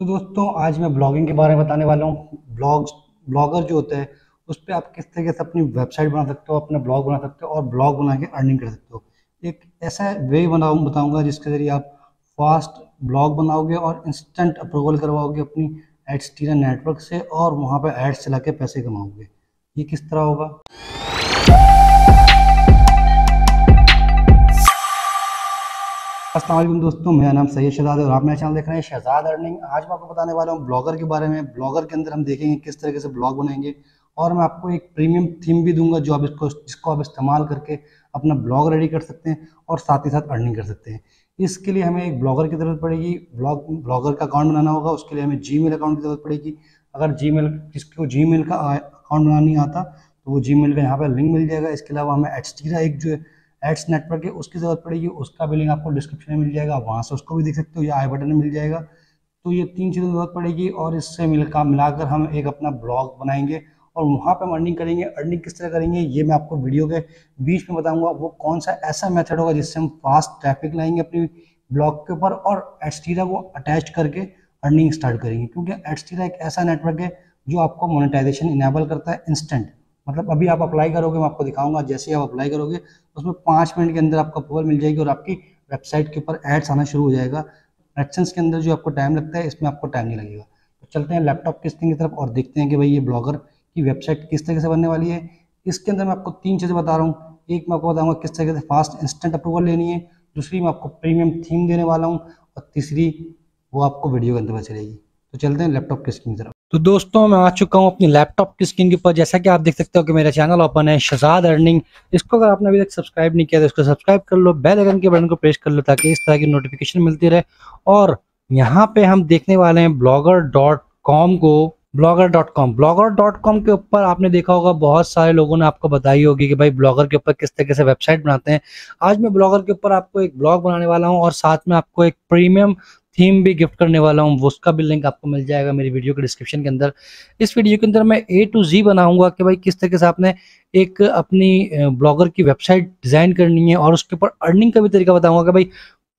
तो दोस्तों आज मैं ब्लॉगिंग के बारे में बताने वाला हूँ ब्लॉग ब्लॉगर जो होते हैं उस पर आप किस तरीके से अपनी वेबसाइट बना सकते हो अपना ब्लॉग बना सकते हो और ब्लॉग बना के अर्निंग कर सकते हो एक ऐसा वे बनाऊँ बताऊँगा जिसके ज़रिए आप फास्ट ब्लॉग बनाओगे और इंस्टेंट अप्रूवल करवाओगे अपनी एड्स टीना नेटवर्क से और वहाँ पर एड्स चला के पैसे कमाओगे ये किस तरह होगा असलम दोस्तों मेरा नाम सैयद शहजाद और आप मेरा चैनल देख रहे हैं शहजाद अर्निंग आज मैं आपको बताने वाला हूँ ब्लॉगर के बारे में ब्लॉगर के अंदर हम देखेंगे किस तरीके से ब्लॉग बनाएंगे और मैं आपको एक प्रीमियम थीम भी दूंगा जो आप इसको जिसको आप इस्तेमाल करके अपना ब्लॉग रेडी कर सकते हैं और साथ ही साथ अर्निंग कर सकते हैं इसके लिए हमें एक ब्लॉगर की ज़रूरत पड़ेगी ब्लॉग ब्लॉगर का अकाउंट बनाना होगा उसके लिए हमें जी अकाउंट की ज़रूरत पड़ेगी अगर जी मेल जिसको जी का अकाउंट बनाना नहीं आता तो वो जी का यहाँ पर लिंक मिल जाएगा इसके अलावा हमें एच का एक जो है एड्स नेटवर्क है उसकी ज़रूरत पड़ेगी उसका भी लिंक आपको डिस्क्रिप्शन में मिल जाएगा वहाँ से उसको भी देख सकते हो या आई बटन में मिल जाएगा तो ये तीन चीज़ों की ज़रूरत पड़ेगी और इससे मिलकर मिलाकर हम एक अपना ब्लॉग बनाएंगे और वहाँ पे हम अर्निंग करेंगे अर्निंग किस तरह करेंगे ये मैं आपको वीडियो के बीच में बताऊंगा वो कौन सा ऐसा मेथड होगा जिससे हम फास्ट ट्रैफिक लाएंगे अपनी ब्लॉग के ऊपर और एडस्टीरा को अटैच करके अर्निंग स्टार्ट करेंगे क्योंकि एडस्टीरा एक ऐसा नेटवर्क है जो आपको मोनेटाइजेशन इनेबल करता है इंस्टेंट मतलब अभी आप अप्लाई करोगे मैं आपको दिखाऊंगा जैसे आप अप्लाई करोगे उसमें पाँच मिनट के अंदर आपको अप्रूवल मिल जाएगी और आपकी वेबसाइट के ऊपर एड्स आना शुरू हो जाएगा एक्शंस के अंदर जो आपको टाइम लगता है इसमें आपको टाइम नहीं लगेगा तो चलते हैं लैपटॉप किस्टिंग की तरफ और देखते हैं कि भाई ये ब्लॉगर की वेबसाइट किस तरीके से बनने वाली है इसके अंदर मैं आपको तीन चीज़ें बता रहा हूँ एक मैं आपको बताऊँगा किस तरीके से फास्ट इंस्टेंट अप्रूवल लेनी है दूसरी मैं आपको प्रीमियम थीम देने वाला हूँ और तीसरी वो आपको वीडियो के अंदर चलेगी तो चलते हैं लैपटॉप किस की तरफ तो दोस्तों मैं आ चुका हूँ अपनी लैपटॉप की स्क्रीन के ऊपर जैसा कि आप देख सकते हो कि मेरा चैनल ओपन है शजाद अर्निंग इसको अगर आपने अभी तक सब्सक्राइब नहीं किया तो इसको सब्सक्राइब कर लो बेल आइकन के बटन को प्रेस कर लो ताकि इस तरह की नोटिफिकेशन मिलती रहे और यहाँ पे हम देखने वाले हैं ब्लॉगर डॉट कॉम को blogger dot com blogger dot com के ऊपर आपने देखा होगा बहुत सारे लोगों ने आपको बताई होगी कि भाई ब्लॉगर के ऊपर किस तरीके से वेबसाइट बनाते हैं आज मैं ब्लॉगर के ऊपर आपको एक ब्लॉग बनाने वाला हूँ और साथ में आपको एक प्रीमियम थीम भी गिफ्ट करने वाला हूँ उसका भी लिंक आपको मिल जाएगा मेरी वीडियो के डिस्क्रिप्शन के अंदर इस वीडियो के अंदर मैं ए टू जी बनाऊंगा कि भाई किस तरीके से आपने एक अपनी ब्लॉगर की वेबसाइट डिज़ाइन करनी है और उसके ऊपर अर्निंग का भी तरीका बताऊंगा कि भाई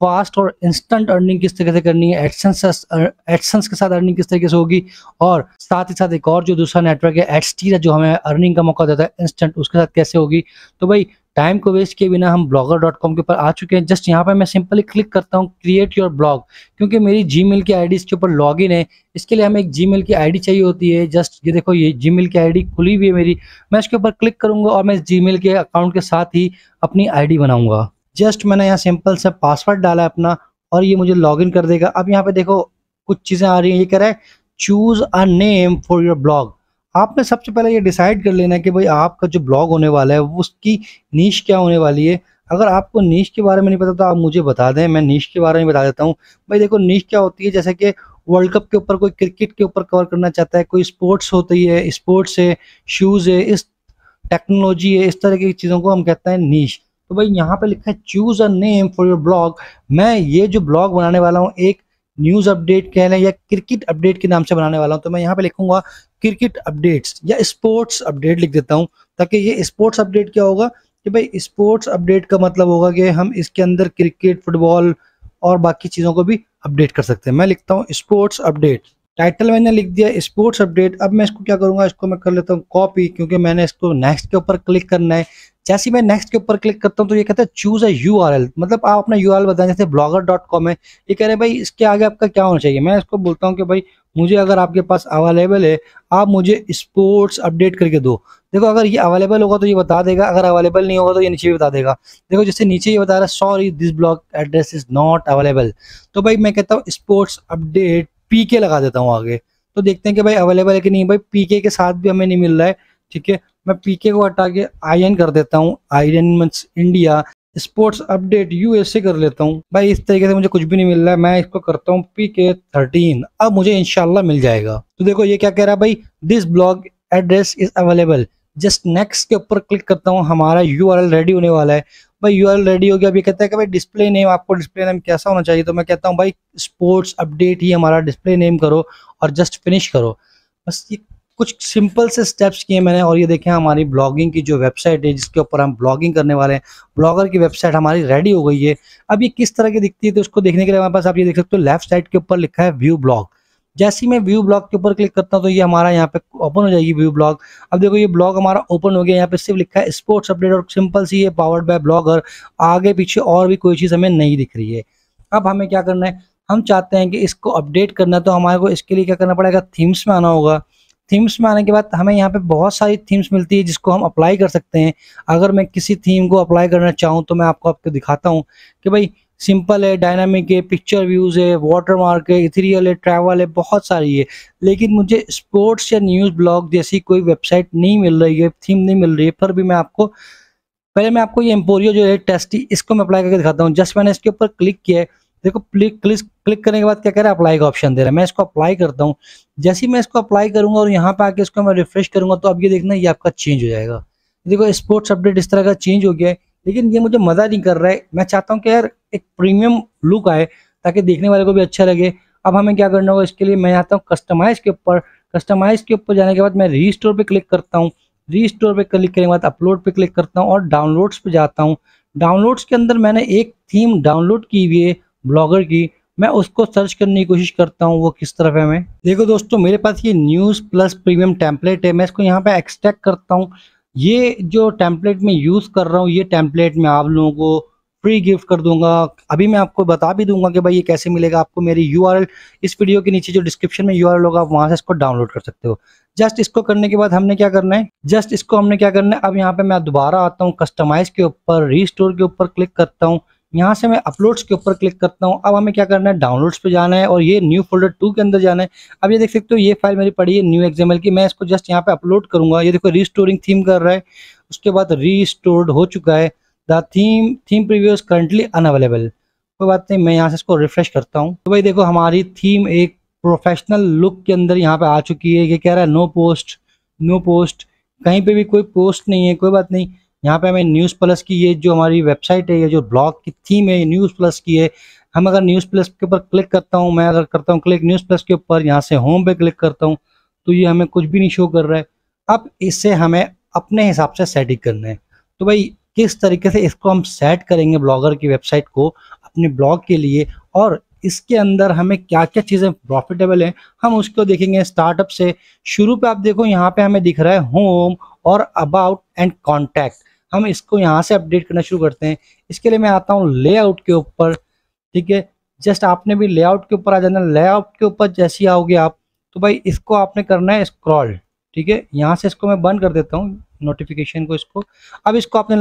फास्ट और इंस्टेंट अर्निंग किस तरीके से करनी है एडसेंस एडसेंस के साथ अर्निंग किस तरीके से होगी और साथ ही साथ एक और जो दूसरा नेटवर्क है एडस्टीर जो हमें अर्निंग का मौका देता है इंस्टेंट उसके साथ कैसे होगी तो भाई टाइम को वेस्ट किए बिना हम ब्लॉगर डॉट कॉम के ऊपर आ चुके हैं जस्ट यहाँ पर मैं सिंपली क्लिक करता हूँ क्रिएट योर ब्लॉग क्योंकि मेरी जी मेल की आई डी इसके ऊपर लॉग इन है इसके लिए हमें एक जी मेल की आई डी चाहिए होती है जस्ट ये देखो ये जी मेल की आई डी खुली हुई है मेरी मैं इसके ऊपर क्लिक करूँगा और मैं इस जी मेल के अकाउंट के साथ ही अपनी आई डी बनाऊँगा जस्ट मैंने यहाँ सिंपल सा पासवर्ड डाला है अपना और ये मुझे लॉगिन कर देगा अब यहाँ पे देखो कुछ चीज़ें आ रही हैं ये कह रहा है choose a name for your blog आपने सबसे पहले ये डिसाइड कर लेना है कि भाई आपका जो ब्लॉग होने वाला है उसकी नीच क्या होने वाली है अगर आपको नीच के बारे में नहीं पता तो आप मुझे बता दें मैं नीच के बारे में बता देता हूँ भाई देखो नीच क्या होती है जैसे कि वर्ल्ड कप के ऊपर कोई क्रिकेट के ऊपर कवर करना चाहता है कोई स्पोर्ट्स होती है स्पोर्ट्स है शूज़ है इस टेक्नोलॉजी है इस तरह की चीज़ों को हम कहते हैं नीच तो भाई यहाँ पे लिखा है choose a name for your blog मैं ये जो ब्लॉग बनाने वाला हूँ एक न्यूज अपडेट कह लें या क्रिकेट अपडेट के नाम से बनाने वाला हूँ तो मैं यहाँ पे लिखूंगा क्रिकेट अपडेट्स या स्पोर्ट्स अपडेट लिख देता हूँ ताकि ये स्पोर्ट्स अपडेट क्या होगा कि भाई स्पोर्ट्स अपडेट का मतलब होगा कि हम इसके अंदर क्रिकेट फुटबॉल और बाकी चीज़ों को भी अपडेट कर सकते हैं मैं लिखता हूँ स्पोर्ट्स अपडेट टाइटल मैंने लिख दिया स्पोर्ट्स अपडेट अब मैं इसको क्या करूँगा इसको मैं कर लेता हूँ कॉपी क्योंकि मैंने इसको नेक्स्ट के ऊपर क्लिक करना है जैसे मैं नेक्स्ट के ऊपर क्लिक करता हूँ तो ये कहता है चूज अ यू मतलब आप अपना यू आर बताएं जैसे ब्लॉगर डॉट कॉम है ये कह रहे हैं भाई इसके आगे आपका क्या होना चाहिए मैं इसको बोलता हूँ कि भाई मुझे अगर आपके पास अवेलेबल है आप मुझे स्पोर्ट्स अपडेट करके दो देखो अगर ये अवेलेबल होगा तो ये बता देगा अगर अवेलेबल नहीं होगा तो ये नीचे भी बता देगा देखो जैसे नीचे ये बता रहा है sorry this blog address is not available तो भाई मैं कहता हूँ स्पोर्ट्स अपडेट पी लगा देता हूँ आगे तो देखते हैं कि भाई अवेलेबल है कि नहीं भाई पीके के साथ भी हमें नहीं मिल रहा है ठीक है मैं पीके को हटा के आयन कर देता हूँ iron means India sports update USA कर लेता हूँ भाई इस तरीके से मुझे कुछ भी नहीं मिल रहा है मैं इसको करता हूँ पी के थर्टीन अब मुझे इनशाला मिल जाएगा तो देखो ये क्या कह रहा है भाई this blog address is available just next के ऊपर क्लिक करता हूँ हमारा यू रेडी होने वाला है भाई यू रेडी हो गया अभी कहता है कि भाई डिस्प्ले नेम आपको डिस्प्ले नेम कैसा होना चाहिए तो मैं कहता हूँ भाई स्पोर्ट्स अपडेट ही हमारा डिस्प्ले नेम करो और जस्ट फिनिश करो बस ये कुछ सिंपल से स्टेप्स किए मैंने और ये देखें हमारी ब्लॉगिंग की जो वेबसाइट है जिसके ऊपर हम ब्लॉगिंग करने वाले हैं ब्लॉगर की वेबसाइट हमारी रेडी हो गई है अब ये किस तरह की दिखती है तो उसको देखने के लिए हमारे पास आप ये देख सकते हो लेफ्ट साइड के ऊपर लिखा है व्यू ब्लॉग जैसे ही मैं व्यू ब्लॉग के ऊपर क्लिक करता हूँ तो ये हमारा यहाँ पे ओपन हो जाएगी व्यू ब्लॉग अब देखो ये ब्लॉग हमारा ओपन हो गया यहाँ पे सिर्फ लिखा है स्पोर्ट्स अपडेट और सिंपल सी है पावर्ड बाय ब्लॉगर आगे पीछे और भी कोई चीज़ हमें नहीं दिख रही है अब हमें क्या करना है हम चाहते हैं कि इसको अपडेट करना तो हमारे को इसके लिए क्या करना पड़ेगा थीम्स में आना होगा थीम्स में आने के बाद हमें यहाँ पे बहुत सारी थीम्स मिलती है जिसको हम अप्लाई कर सकते हैं अगर मैं किसी थीम को अप्लाई करना चाहूँ तो मैं आपको आपको दिखाता हूँ कि भाई सिंपल है डायनामिक है पिक्चर व्यूज है वाटर मार्क है इथेरियल है ट्रैवल है बहुत सारी है लेकिन मुझे स्पोर्ट्स या न्यूज़ ब्लॉग जैसी कोई वेबसाइट नहीं मिल रही है थीम नहीं मिल रही है पर भी मैं आपको पहले मैं आपको ये एम्पोरियो जो है टेस्टी इसको मैं अप्लाई करके दिखाता हूँ जस्ट मैंने इसके ऊपर क्लिक किया है देखो क्लिक क्लिक करने के बाद क्या कह रहा है अप्लाई का ऑप्शन दे रहा है मैं इसको अप्लाई करता हूँ जैसे ही मैं इसको अप्लाई करूंगा और यहाँ पे आके इसको मैं रिफ्रेश करूंगा तो अब ये देखना ये आपका चेंज हो जाएगा देखो स्पोर्ट्स अपडेट इस तरह का चेंज हो गया है लेकिन ये मुझे मज़ा नहीं कर रहा है मैं चाहता हूँ कि यार एक प्रीमियम लुक आए ताकि देखने वाले को भी अच्छा लगे अब हमें क्या करना होगा इसके लिए मैं आता हूँ कस्टमाइज के ऊपर कस्टमाइज के ऊपर जाने के बाद मैं री स्टोर पर क्लिक करता हूँ री स्टोर पर क्लिक करने के बाद अपलोड पर क्लिक करता हूँ और डाउनलोड्स पर जाता हूँ डाउनलोड्स के अंदर मैंने एक थीम डाउनलोड की हुई है ब्लॉगर की मैं उसको सर्च करने की कोशिश करता हूँ वो किस तरफ है मैं देखो दोस्तों मेरे पास ये न्यूज़ प्लस प्रीमियम टेम्पलेट है मैं इसको यहाँ पे एक्सट्रैक्ट करता हूँ ये जो टेम्पलेट मैं यूज़ कर रहा हूँ ये टेम्पलेट मैं आप लोगों को फ्री गिफ्ट कर दूंगा अभी मैं आपको बता भी दूंगा कि भाई ये कैसे मिलेगा आपको मेरी यू इस वीडियो के नीचे जो डिस्क्रिप्शन में यू होगा आप वहाँ से इसको डाउनलोड कर सकते हो जस्ट इसको करने के बाद हमने क्या करना है जस्ट इसको हमने क्या करना है अब यहाँ पे मैं दोबारा आता हूँ कस्टमाइज के ऊपर री के ऊपर क्लिक करता हूँ यहाँ से मैं अपलोड्स के ऊपर क्लिक करता हूँ अब हमें क्या करना है डाउनलोड्स पे जाना है और ये न्यू फोल्डर टू के अंदर जाना है अब ये देख सकते हो ये फाइल मेरी पड़ी है न्यू एक्जामल की मैं इसको जस्ट यहाँ पे अपलोड करूंगा ये देखो रीस्टोरिंग थीम कर रहा है उसके बाद रीस्टोर्ड हो चुका है the theme theme previews currently unavailable कोई बात नहीं मैं यहाँ से इसको रिफ्रेश करता हूँ तो भाई देखो हमारी थीम एक प्रोफेशनल लुक के अंदर यहाँ पे आ चुकी है ये कह रहा है नो पोस्ट नो पोस्ट कहीं पे भी कोई पोस्ट नहीं है कोई बात नहीं यहाँ पे हमें न्यूज़ प्लस की ये जो हमारी वेबसाइट है ये जो ब्लॉग की थीम है न्यूज़ प्लस की है हम अगर न्यूज़ प्लस के ऊपर क्लिक करता हूँ मैं अगर करता हूँ क्लिक न्यूज़ प्लस के ऊपर यहाँ से होम पे क्लिक करता हूँ तो ये हमें कुछ भी नहीं शो कर रहा है अब इसे हमें अपने हिसाब से सेटिंग करना है तो भाई किस तरीके से इसको हम सेट करेंगे ब्लॉगर की वेबसाइट को अपने ब्लॉग के लिए और इसके अंदर हमें क्या क्या चीज़ें प्रॉफिटेबल हैं हम उसको देखेंगे स्टार्टअप से शुरू पे आप देखो यहाँ पे हमें दिख रहा है होम और अबाउट एंड कॉन्टैक्ट हम इसको यहाँ से अपडेट करना शुरू करते हैं इसके लिए मैं आता हूँ लेआउट के ऊपर ठीक है जस्ट आपने भी लेआउट के ऊपर आ जाना लेआउट के ऊपर जैसे आओगे आप तो भाई इसको आपने करना है स्क्रॉल ठीक है यहाँ से इसको मैं बंद कर देता हूँ नोटिफिकेशन को इसको अब इसको आपने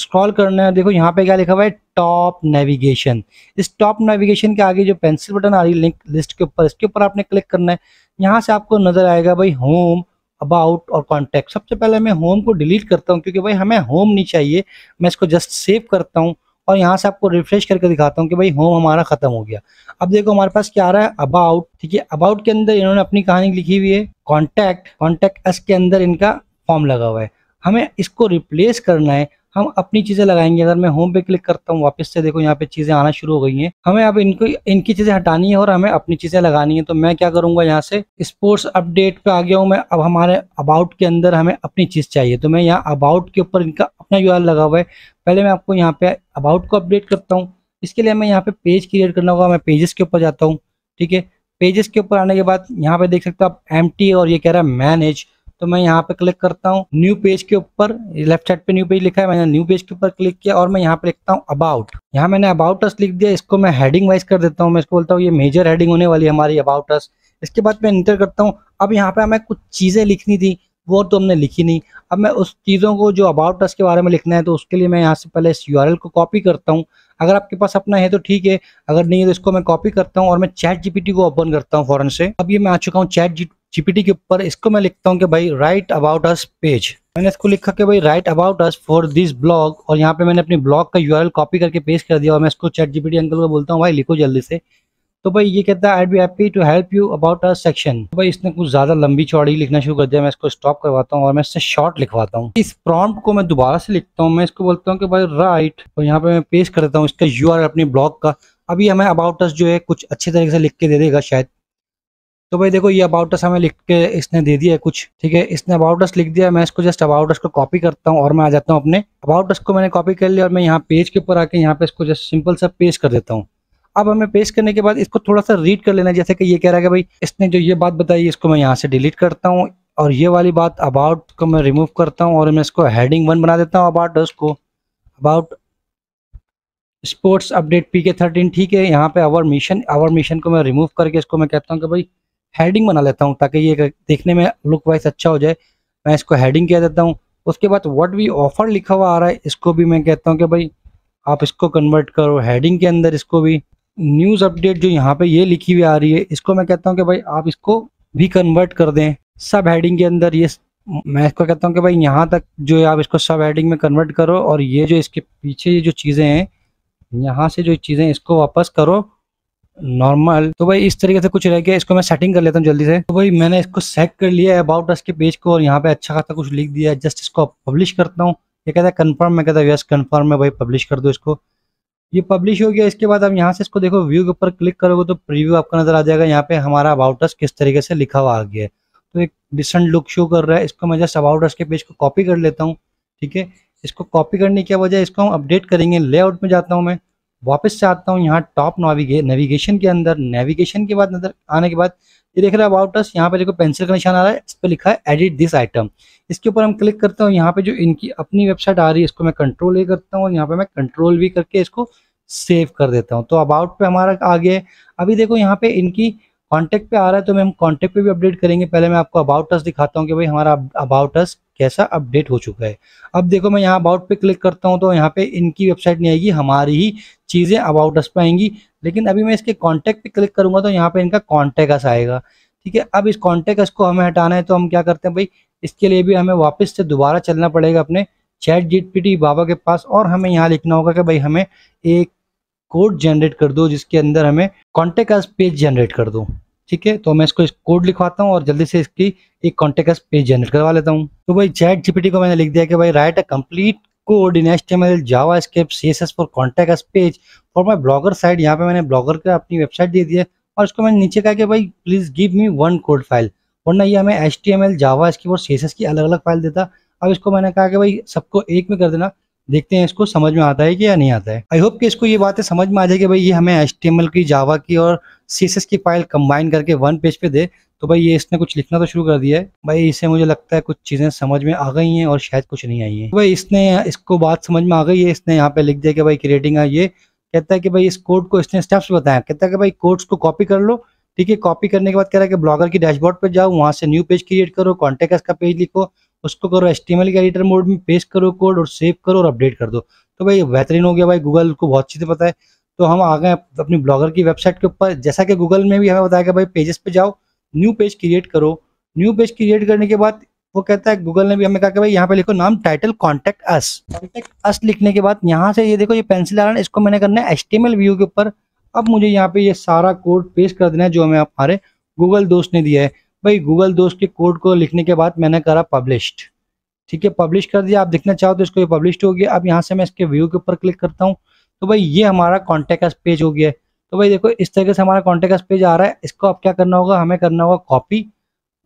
स्क्रॉल करना है देखो यहाँ पे क्या लिखा हुआ है टॉप नेविगेशन इस टॉप नेविगेशन के आगे जो पेंसिल बटन आ रही है लिंक लिस्ट के ऊपर इसके ऊपर आपने क्लिक करना है यहाँ से आपको नजर आएगा भाई होम अबाउट और कॉन्टैक्ट सबसे पहले मैं होम को डिलीट करता हूँ क्योंकि भाई हमें होम नहीं चाहिए मैं इसको जस्ट सेव करता हूँ और यहाँ से आपको रिफ्रेश करके दिखाता हूँ कि भाई होम हमारा ख़त्म हो गया अब देखो हमारे पास क्या आ रहा है अबाउट ठीक है अबाउट के अंदर इन्होंने अपनी कहानी लिखी हुई है कॉन्टैक्ट कॉन्टैक्ट एस के अंदर इनका फॉर्म लगा हुआ है हमें इसको रिप्लेस करना है हम अपनी चीज़ें लगाएंगे अगर मैं होम पे क्लिक करता हूँ वापस से देखो यहाँ पे चीज़ें आना शुरू हो गई हैं हमें अब इनको इनकी चीज़ें हटानी है और हमें अपनी चीज़ें लगानी है तो मैं क्या करूंगा यहाँ से स्पोर्ट्स अपडेट पे आ गया हूँ मैं अब हमारे अबाउट के अंदर हमें अपनी चीज़ चाहिए तो मैं यहाँ अबाउट के ऊपर इनका अपना यू लगा हुआ है पहले मैं आपको यहाँ पे अबाउट को अपडेट करता हूँ इसके लिए मैं यहाँ पे पेज क्रिएट करना होगा मैं पेजेस के ऊपर जाता हूँ ठीक है पेजेस के ऊपर आने के बाद यहाँ पे देख सकते हो आप एम और ये कह रहा है मैनेज तो मैं यहाँ पे क्लिक करता हूँ न्यू पेज के ऊपर लेफ्ट साइड पे न्यू पेज लिखा है मैंने न्यू पेज के ऊपर क्लिक किया और मैं यहाँ पे लिखता हूँ अबाउट यहाँ मैंने अबाउट अस लिख दिया इसको मैं हेडिंग वाइज कर देता हूँ मैं इसको बोलता हूँ ये मेजर हेडिंग होने वाली है हमारी अबाउट अस इसके बाद मैं इंटर करता हूँ अब यहाँ पे हमें कुछ चीज़ें लिखनी थी वो तो हमने लिखी नहीं अब मैं उस चीज़ों को जो अबाउट अस के बारे में लिखना है तो उसके लिए मैं यहाँ से पहले इस यू को कॉपी करता हूँ अगर आपके पास अपना है तो ठीक है अगर नहीं है तो इसको मैं कॉपी करता हूँ और मैं चैट जीपीटी को ओपन करता हूँ फॉरन से अब ये मैं आ चुका हूँ चैट जी जीपीटी के ऊपर इसको मैं लिखता हूँ कि भाई राइट अबाउट अस पेज मैंने इसको लिखा कि भाई write about us for this blog और यहाँ पे मैंने अपने ब्लॉग का यूआरएल कॉपी करके पेश कर दिया और मैं इसको चैट जीपीटी अंकल को बोलता हूँ भाई लिखो जल्दी से तो भाई ये कहता है I be happy to help you about a section भाई इसने कुछ ज़्यादा लंबी चौड़ी लिखना शुरू कर दिया मैं इसको स्टॉप करवाता हूँ और मैं इससे शॉर्ट लिखवाता हूँ इस प्रॉम्प्ट को मैं दोबारा से लिखता हूँ मैं इसको बोलता हूँ कि भाई राइट और यहाँ पे मैं पेश कर देता हूँ इसका यू अपने ब्लॉग का अभी हमें अबाउट अस जो है कुछ अच्छे तरीके से लिख के दे देगा शायद तो भाई देखो ये अबाउटस हमें लिख के इसने दे दिया है कुछ ठीक है इसने अबाउटस लिख दिया मैं इसको जस्ट अबाउटस को कॉपी करता हूँ और मैं आ जाता हूँ अपने अबाउटस को मैंने कॉपी कर लिया और मैं यहाँ पेज के ऊपर आके यहाँ पे इसको जस्ट सिंपल सा पेज कर देता हूँ अब हमें पेश करने के बाद इसको थोड़ा सा रीड कर लेना है जैसे कि ये कह रहा है कि भाई इसने जो ये बात बताई इसको मैं यहाँ से डिलीट करता हूँ और ये वाली बात अबाउट को मैं रिमूव करता हूँ और मैं इसको हेडिंग वन बना देता हूँ अबाउट को about sports update P K thirteen ठीक है यहाँ पे अवर मिशन अवर मिशन को मैं रिमूव करके इसको मैं कहता हूँ कि भाई हेडिंग बना लेता हूँ ताकि ये देखने में लुक वाइज अच्छा हो जाए मैं इसको हेडिंग कह देता हूँ उसके बाद व्हाट वी ऑफर लिखा हुआ आ रहा है इसको भी मैं कहता हूँ कि भाई आप इसको कन्वर्ट करो हेडिंग के अंदर इसको भी न्यूज़ अपडेट जो यहाँ पे ये लिखी हुई आ रही है इसको मैं कहता हूँ कि भाई आप इसको भी कन्वर्ट कर दें सब हेडिंग के अंदर ये मैं इसको कहता हूँ कि भाई यहाँ तक जो है आप इसको सब हेडिंग में कन्वर्ट करो और ये जो इसके पीछे ये जो चीज़ें हैं यहाँ से जो चीज़ें इसको वापस करो नॉर्मल तो भाई इस तरीके से कुछ रह गया इसको मैं सेटिंग कर लेता हूँ जल्दी से तो भाई मैंने इसको सेट कर लिया है अबाउट अस के पेज को और यहाँ पे अच्छा खासा कुछ लिख दिया है जस्ट इसको पब्लिश करता हूँ ये कहता है कन्फर्म मैं कहता यस कन्फर्म है भाई पब्लिश कर दो इसको ये पब्लिश हो गया इसके बाद आप यहाँ से इसको देखो व्यू के ऊपर क्लिक करोगे तो प्रिव्यू आपका नजर आ जाएगा यहाँ पे हमारा अबाउट अस किस तरीके से लिखा हुआ आ गया है तो एक डिसेंट लुक शो कर रहा है इसको मैं जस्ट अबाउट अस के पेज को कॉपी कर लेता हूँ ठीक है इसको कॉपी करने की वजह इसको हम अपडेट करेंगे लेआउट में जाता हूँ मैं वापस से आता हूँ यहाँ टॉप नाविगे नेविगेशन के अंदर नेविगेशन के बाद नजर आने के बाद ये देख रहे हैं अबाउट अस यहाँ पे देखो पेंसिल का निशान आ रहा है इस पर लिखा है एडिट दिस आइटम इसके ऊपर हम क्लिक करते हैं यहाँ पे जो इनकी अपनी वेबसाइट आ रही है इसको मैं कंट्रोल ए करता हूँ और यहाँ पे मैं कंट्रोल भी करके इसको सेव कर देता हूँ तो अबाउट पे हमारा आगे अभी देखो यहाँ पे इनकी कॉन्टैक्ट पे आ रहा है तो मैं हम कॉन्टेक्ट पे भी अपडेट करेंगे पहले मैं आपको अबाउट अस दिखाता हूँ कि भाई हमारा अबाउट अस कैसा अपडेट हो चुका है अब देखो मैं यहाँ अबाउट पे क्लिक करता हूँ तो यहाँ पे इनकी वेबसाइट नहीं आएगी हमारी ही चीज़ें अबाउट अस पे आएंगी लेकिन अभी मैं इसके कॉन्टैक्ट पे क्लिक करूँगा तो यहाँ पे इनका कॉन्टैक्ट अस आएगा ठीक है अब इस कॉन्टैक्ट अस को हमें हटाना है तो हम क्या करते हैं भाई इसके लिए भी हमें वापस से दोबारा चलना पड़ेगा अपने चैट जी बाबा के पास और हमें यहाँ लिखना होगा कि भाई हमें एक कोड जनरेट कर दो जिसके अंदर हमें कॉन्टेक्ट एस पेज जनरेट कर दो ठीक है तो मैं इसको इस कोड लिखवाता हूँ और जल्दी से इसकी एक कॉन्टेक्ट एस पेज जनरेट करवा लेता हूँ तो भाई चैट जीपीटी को मैंने लिख दिया कि भाई write a complete code in S T M L JavaScript C S S for contact us page for my blogger side यहाँ पे मैंने ब्लॉगर का अपनी वेबसाइट दे दी है और इसको मैंने नीचे कहा कि भाई please give me one code file वरना ये हमें S T M L JavaScript और सी एस एस की अलग अलग फाइल देता अब इसको मैंने कहा कि भाई सबको एक में कर देना देखते हैं इसको समझ में आता है कि या नहीं आता है आई होप कि इसको ये बातें समझ में आ जाएगी भाई ये हमें एच की जावा की और सी की फाइल कंबाइन करके वन पेज पे दे तो भाई ये इसने कुछ लिखना तो शुरू कर दिया है भाई इसे मुझे लगता है कुछ चीज़ें समझ में आ गई हैं और शायद कुछ नहीं आई है तो भाई इसने इसको बात समझ में आ गई है इसने यहाँ पे लिख दिया कि भाई क्रिएटिंग है ये कहता है कि भाई इस कोड को इसने स्टेप्स बताया कहता है कि भाई कोड्स को कॉपी कर लो ठीक है कॉपी करने के बाद कह रहा है कि ब्लॉगर की डैशबोर्ड पर जाओ वहाँ से न्यू पेज क्रिएट करो कॉन्टेक्ट का पेज लिखो उसको करो एस टी के एडिटर मोड में पेश करो कोड और सेव करो और अपडेट कर दो तो भाई बेहतरीन हो गया भाई गूगल को बहुत अच्छी से पता है तो हम आ गए अपनी ब्लॉगर की वेबसाइट के ऊपर जैसा कि गूगल में भी हमें बताया गया भाई पेजेस पे जाओ न्यू पेज क्रिएट करो न्यू पेज क्रिएट करने के बाद वो कहता है गूगल ने भी हमें कहा कि भाई यहाँ पे लिखो नाम title contact us contact us लिखने के बाद यहाँ से ये देखो ये पेंसिल आ रहा है इसको मैंने करना है एस व्यू के ऊपर अब मुझे यहाँ पे ये सारा कोड पेश कर देना है जो हमें हमारे गूगल दोस्त ने दिया है भाई गूगल दोस्त के कोड को लिखने के बाद मैंने करा पब्लिश्ड ठीक है पब्लिश कर दिया आप देखना चाहो तो इसको ये पब्लिश हो गया अब यहाँ से मैं इसके व्यू के ऊपर क्लिक करता हूँ तो भाई ये हमारा कॉन्टेक्ट पेज हो गया है तो भाई देखो इस तरीके से हमारा कॉन्टेक्ट पेज आ रहा है इसको अब क्या करना होगा हमें करना होगा कॉपी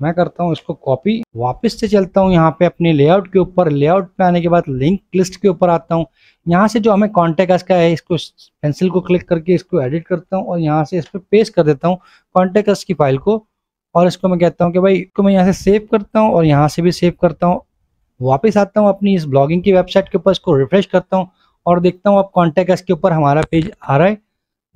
मैं करता हूँ इसको कॉपी वापस से चलता हूँ यहाँ पे अपने लेआउट के ऊपर लेआउट पे आने के बाद लिंक लिस्ट के ऊपर आता हूँ यहाँ से जो हमें कॉन्टेक्ट का है इसको पेंसिल को क्लिक करके इसको एडिट करता हूँ और यहाँ से इस पर पेस्ट कर देता हूँ कॉन्टेक्ट की फाइल को और इसको मैं कहता हूँ कि भाई इसको मैं यहाँ से सेव करता हूँ और यहाँ से भी सेव करता हूँ वापस आता हूँ अपनी इस ब्लॉगिंग की वेबसाइट के ऊपर इसको रिफ्रेश करता हूँ और देखता हूँ आप कॉन्टेक्ट एस के ऊपर हमारा पेज आ रहा है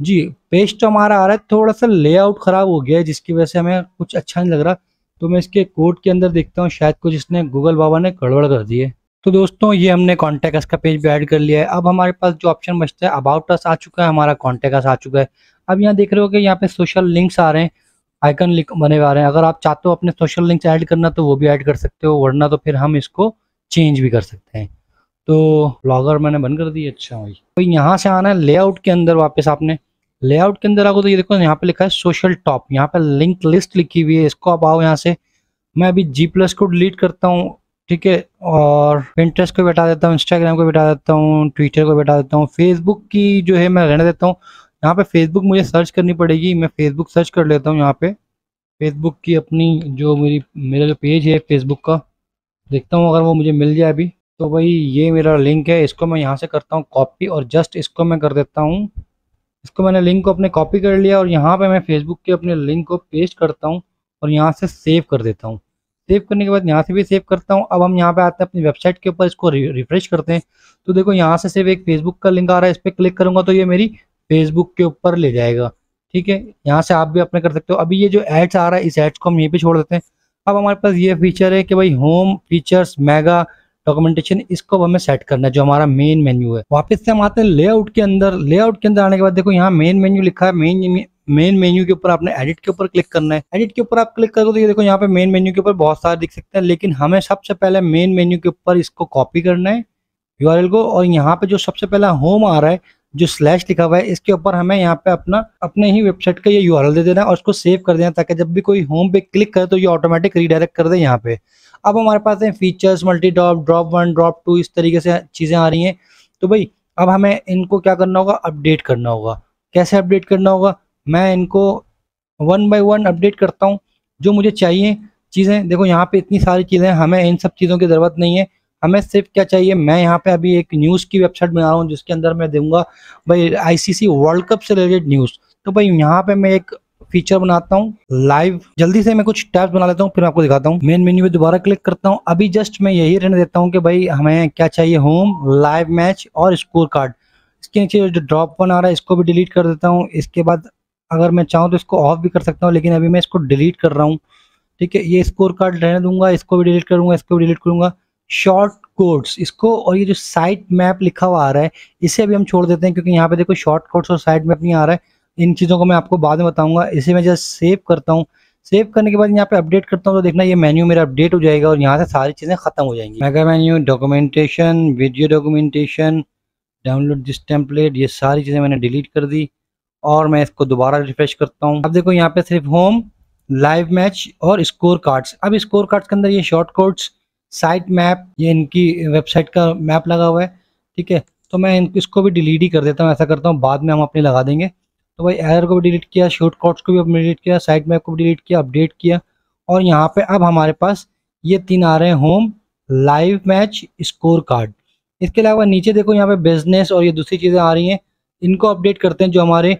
जी पेज तो हमारा आ रहा है थोड़ा सा लेआउट ख़राब हो गया है जिसकी वजह से हमें कुछ अच्छा नहीं लग रहा तो मैं इसके कोड के अंदर देखता हूँ शायद कुछ इसने गूगल बाबा ने गड़बड़ कर दी है तो दोस्तों ये हमने कॉन्टेक्ट एस का पेज भी ऐड कर लिया है अब हमारे पास जो ऑप्शन बचता है अबाउट अस आ चुका है हमारा कॉन्टेक्ट आ चुका है अब यहाँ देख रहे हो कि यहाँ पे सोशल लिंक्स आ रहे हैं आइकन लिंक बने हुए आ रहे हैं अगर आप चाहते हो अपने सोशल लिंक्स ऐड करना तो वो भी ऐड कर सकते हो वरना तो फिर हम इसको चेंज भी कर सकते हैं तो ब्लॉगर मैंने बंद कर दी अच्छा भाई तो यहाँ से आना है लेआउट के अंदर वापस आपने लेआउट के अंदर आओ तो ये देखो यहाँ पे लिखा है सोशल टॉप यहाँ पे लिंक लिस्ट लिखी हुई है इसको आप आओ यहाँ से मैं अभी जी प्लस को डिलीट करता हूँ ठीक है और इंटरेस्ट को बैठा देता हूँ इंस्टाग्राम को बैठा देता हूँ ट्विटर को बैठा देता हूँ फेसबुक की जो है मैं रहने देता हूँ यहाँ पे फेसबुक मुझे सर्च करनी पड़ेगी मैं फेसबुक सर्च कर लेता हूँ यहाँ पे फेसबुक की अपनी जो मेरी मेरा जो पेज है फेसबुक का देखता हूँ अगर वो मुझे मिल जाए अभी तो भाई ये मेरा लिंक है इसको मैं यहाँ से करता हूँ कॉपी और जस्ट इसको मैं कर देता हूँ इसको मैंने लिंक को अपने कॉपी कर लिया और यहाँ पर मैं फेसबुक के अपने लिंक को पेस्ट करता हूँ और यहाँ से सेव कर देता हूँ सेव करने के बाद यहाँ से भी सेव करता हूँ अब हम यहाँ पे आते हैं अपनी वेबसाइट के ऊपर इसको रिफ्रेश करते हैं तो देखो यहाँ से सिर्फ एक फेसबुक का लिंक आ रहा है इस पर क्लिक करूंगा तो ये मेरी फेसबुक के ऊपर ले जाएगा ठीक है यहाँ से आप भी अपने कर सकते हो अभी ये जो एड्स आ रहा है इस एड्स को हम यहीं पे छोड़ देते हैं अब हमारे पास ये फीचर है कि भाई होम फीचर्स मेगा डॉक्यूमेंटेशन इसको हमें सेट करना है जो हमारा मेन मेन्यू है वापस से हम आते हैं लेआउट के अंदर लेआउट के अंदर आने के बाद देखो यहाँ मेन मेन्यू लिखा है मेन मेन मेन्यू के ऊपर आपने एडिट के ऊपर क्लिक करना है एडिट के ऊपर आप क्लिक करोगे तो ये देखो यहाँ पे मेन मेन्यू के ऊपर बहुत सारे दिख सकते हैं लेकिन हमें सबसे पहले मेन मेन्यू के ऊपर इसको कॉपी करना है यू को और यहाँ पे जो सबसे पहला होम आ रहा है जो स्लैश लिखा हुआ है इसके ऊपर हमें यहाँ पे अपना अपने ही वेबसाइट का ये यू दे देना है और उसको सेव कर देना ताकि जब भी कोई होम पे क्लिक करे तो ये ऑटोमेटिक रीडायरेक्ट कर दे यहाँ पे अब हमारे पास है features multi drop drop one drop two इस तरीके से चीज़ें आ रही हैं तो भाई अब हमें इनको क्या करना होगा अपडेट करना होगा कैसे अपडेट करना होगा मैं इनको वन बाय वन अपडेट करता हूँ जो मुझे चाहिए चीज़ें देखो यहाँ पे इतनी सारी चीज़ें हमें इन सब चीज़ों की ज़रूरत नहीं है हमें सिर्फ क्या चाहिए मैं यहाँ पे अभी एक न्यूज़ की वेबसाइट बना रहा हूँ जिसके अंदर मैं दूंगा भाई आईसीसी वर्ल्ड कप से रिलेटेड न्यूज़ तो भाई यहाँ पे मैं एक फीचर बनाता हूँ लाइव जल्दी से मैं कुछ टैब्स बना लेता हूँ फिर आपको दिखाता हूँ मेन मेन्यू में दोबारा क्लिक करता हूँ अभी जस्ट मैं यही रहने देता हूँ कि भाई हमें क्या चाहिए होम लाइव मैच और स्कोर कार्ड इसके नीचे जो ड्रॉप वन आ रहा है इसको भी डिलीट कर देता हूँ इसके बाद अगर मैं चाहूँ तो इसको ऑफ भी कर सकता हूँ लेकिन अभी मैं इसको डिलीट कर रहा हूँ ठीक है ये स्कोर कार्ड रहने दूंगा इसको भी डिलीट करूंगा इसको भी डिलीट करूंगा शॉर्ट कोड्स इसको और ये जो साइट मैप लिखा हुआ आ रहा है इसे भी हम छोड़ देते हैं क्योंकि यहाँ पे देखो शॉर्ट कोड्स और साइट मैप नहीं आ रहा है इन चीज़ों को मैं आपको बाद में बताऊंगा इसे मैं जैसे सेव करता हूँ सेव करने के बाद यहाँ पे अपडेट करता हूँ तो देखना ये मेन्यू मेरा अपडेट हो जाएगा और यहाँ से सारी चीज़ें खत्म हो जाएंगी mega menu documentation video documentation download this template ये सारी चीज़ें मैंने डिलीट कर दी और मैं इसको दोबारा रिफ्रेश करता हूँ अब देखो यहाँ पे सिर्फ होम लाइव मैच और स्कोर कार्ड्स अब स्कोर कार्ड्स के अंदर ये शॉर्ट कोड्स साइट मैप ये इनकी वेबसाइट का मैप लगा हुआ है ठीक है तो मैं इनको इसको भी डिलीट ही कर देता हूँ ऐसा करता हूँ बाद में हम अपने लगा देंगे तो भाई एरर को भी डिलीट किया शॉर्ट कॉट्स को भी डिलीट किया साइट मैप को भी डिलीट किया अपडेट किया और यहाँ पे अब हमारे पास ये तीन आ रहे हैं home live match scorecard इसके अलावा नीचे देखो यहाँ पे बिजनेस और ये दूसरी चीज़ें आ रही हैं इनको अपडेट करते हैं जो हमारे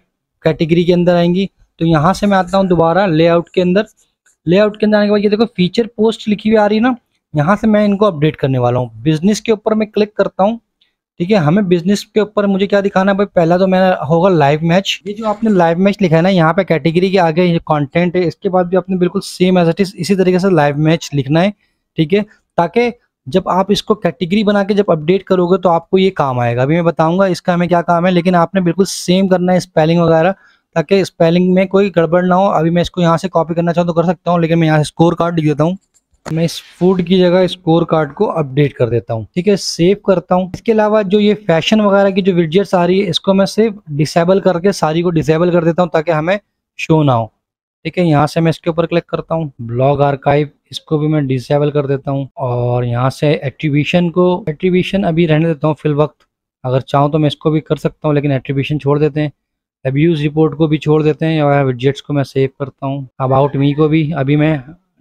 कैटेगरी के अंदर आएंगी तो यहाँ से मैं आता हूँ दोबारा लेआउट के अंदर लेआउट के अंदर आने के बाद ये देखो फीचर पोस्ट लिखी हुई आ रही है ना यहाँ से मैं इनको अपडेट करने वाला हूँ बिजनेस के ऊपर मैं क्लिक करता हूँ ठीक है हमें बिजनेस के ऊपर मुझे क्या दिखाना है भाई पहला तो मेरा होगा लाइव मैच ये जो आपने लाइव मैच लिखा है ना यहाँ पे कैटेगरी के आगे कॉन्टेंट कंटेंट है इसके बाद भी आपने बिल्कुल सेम एज इट इज इसी तरीके से लाइव मैच लिखना है ठीक है ताकि जब आप इसको कैटेगरी बना के जब अपडेट करोगे तो आपको ये काम आएगा अभी मैं बताऊंगा इसका हमें क्या काम है लेकिन आपने बिल्कुल सेम करना है स्पेलिंग वगैरह ताकि स्पेलिंग में कोई गड़बड़ ना हो अभी मैं इसको यहाँ से कॉपी करना चाहूँ तो कर सकता हूँ लेकिन मैं यहाँ से स्कोर कार्ड लिख देता हूँ मैं इस फूड की जगह स्कोर कार्ड को अपडेट कर देता हूँ ठीक है सेव करता हूँ इसके अलावा जो ये फैशन वगैरह की जो विडजेट्स आ रही है इसको मैं सिर्फ डिसेबल करके सारी को डिसेबल कर देता हूँ ताकि हमें शो ना हो ठीक है यहाँ से मैं इसके ऊपर क्लिक करता हूँ ब्लॉग आर्काइव इसको भी मैं डिसेबल कर देता हूँ और यहाँ से एट्रीब्यूशन को एट्रीब्यूशन अभी रहने देता हूँ फिल वक्त अगर चाहूँ तो मैं इसको भी कर सकता हूँ लेकिन एट्रीब्यूशन छोड़ देते हैं अब्यूज़ रिपोर्ट को भी छोड़ देते हैं और विडजेट्स को मैं सेव करता हूँ अबाउट मी को भी अभी मैं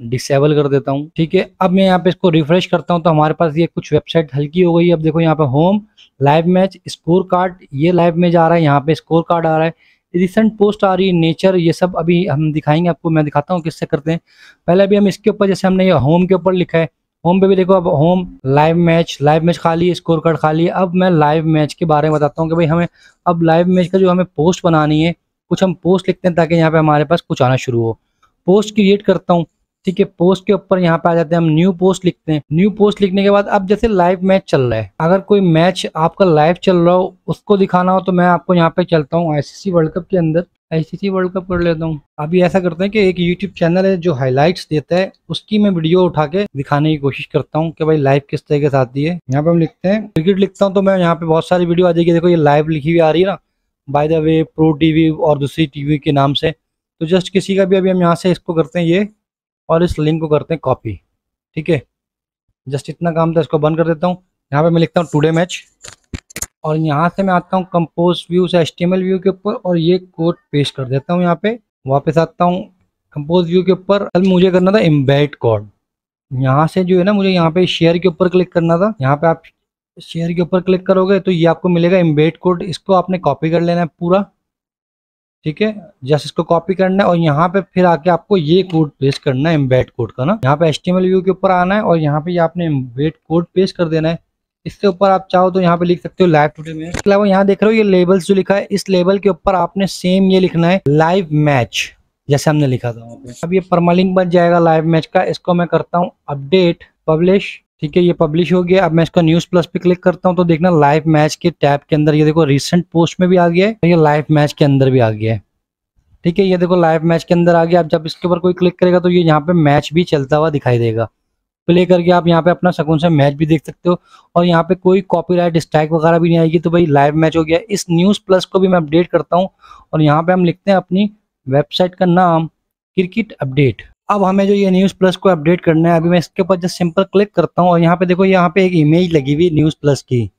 डिसेबल कर देता हूँ ठीक है अब मैं यहाँ पे इसको रिफ्रेश करता हूँ तो हमारे पास ये कुछ वेबसाइट हल्की हो गई अब देखो यहाँ पे home live match scorecard ये लाइव मैच आ रहा है यहाँ पे स्कोर कार्ड आ रहा है रिसेंट पोस्ट आ रही है नेचर ये सब अभी हम दिखाएंगे आपको मैं दिखाता हूँ किससे करते हैं पहले अभी हम इसके ऊपर जैसे हमने ये होम के ऊपर लिखा है होम पे भी देखो अब home live match live match खाली स्कोर कार्ड खाली है अब मैं लाइव मैच के बारे में बताता हूँ कि भाई हमें अब लाइव मैच का जो हमें पोस्ट बनानी है कुछ हम पोस्ट लिखते हैं ताकि यहाँ पे हमारे पास कुछ आना शुरू हो पोस्ट क्रिएट करता हूँ ठीक है पोस्ट के ऊपर यहाँ पे आ जाते हैं हम न्यू पोस्ट लिखते हैं न्यू पोस्ट लिखने के बाद अब जैसे लाइव मैच चल रहा है अगर कोई मैच आपका लाइव चल रहा हो उसको दिखाना हो तो मैं आपको यहाँ पे चलता हूँ आईसीसी वर्ल्ड कप के अंदर आईसीसी वर्ल्ड कप कर लेता हूँ अभी ऐसा करते हैं कि एक यूट्यूब चैनल है जो हाईलाइट देता है उसकी मैं वीडियो उठा के दिखाने की कोशिश करता हूँ कि भाई लाइव किस तरीके से आती है यहाँ पे हम लिखते हैं क्रिकेट लिखता हूँ तो मैं यहाँ पे बहुत सारी वीडियो आ जाएगी देखो ये लाइव लिखी हुई आ रही है ना by the way pro TV और दूसरी टीवी के नाम से तो जस्ट किसी का भी अभी हम यहाँ से इसको करते हैं ये और इस लिंक को करते हैं कॉपी ठीक है जस्ट इतना काम था इसको बंद कर देता हूँ यहाँ पे मैं लिखता हूँ टुडे मैच और यहाँ से मैं आता हूँ कंपोज व्यू से एस व्यू के ऊपर और ये कोड पेश कर देता हूँ यहाँ पे वापस आता हूँ कंपोज व्यू के ऊपर कल मुझे करना था एम्बेड कोड यहाँ से जो है ना मुझे यहाँ पे शेयर के ऊपर क्लिक करना था यहाँ पे आप शेयर के ऊपर क्लिक करोगे तो ये आपको मिलेगा एम्बेड कोड इसको आपने कॉपी कर लेना है पूरा ठीक है जस्ट इसको कॉपी करना है और यहाँ पे फिर आके आपको ये कोड पेस्ट करना है एम्बेड कोड का ना यहाँ पे एस्टिमल व्यू के ऊपर आना है और यहाँ पे आपने एम्बेड कोड पेस्ट कर देना है इसके ऊपर आप चाहो तो यहाँ पे लिख सकते हो लाइव टूडे में इसके अलावा यहाँ देख रहे हो ये लेबल्स जो लिखा है इस लेबल के ऊपर आपने सेम ये लिखना है लाइव मैच जैसे हमने लिखा था वहाँ पे अब ये परमालिंग बन जाएगा लाइव मैच का इसको मैं करता हूँ अपडेट पब्लिश ठीक है ये पब्लिश हो गया अब मैं इसका न्यूज प्लस पे क्लिक करता हूँ तो देखना लाइव मैच के टैब के अंदर ये देखो रिसेंट पोस्ट में भी आ गया है ये लाइव मैच के अंदर भी आ गया है ठीक है ये देखो लाइव मैच के अंदर आ गया अब जब इसके ऊपर कोई क्लिक करेगा तो ये यहाँ पे मैच भी चलता हुआ दिखाई देगा प्ले करके आप यहाँ पे अपना सकून से मैच भी देख सकते हो और यहाँ पे कोई कॉपीराइट स्ट्राइक वगैरह भी नहीं आएगी तो भाई लाइव मैच हो गया इस न्यूज़ प्लस को भी मैं अपडेट करता हूँ और यहाँ पे हम लिखते हैं अपनी वेबसाइट का नाम क्रिकेट अपडेट अब हमें जो ये न्यूज़ प्लस को अपडेट करना है अभी मैं इसके ऊपर जस्ट सिंपल क्लिक करता हूँ और यहाँ पे देखो यहाँ पे एक इमेज लगी हुई न्यूज़ प्लस की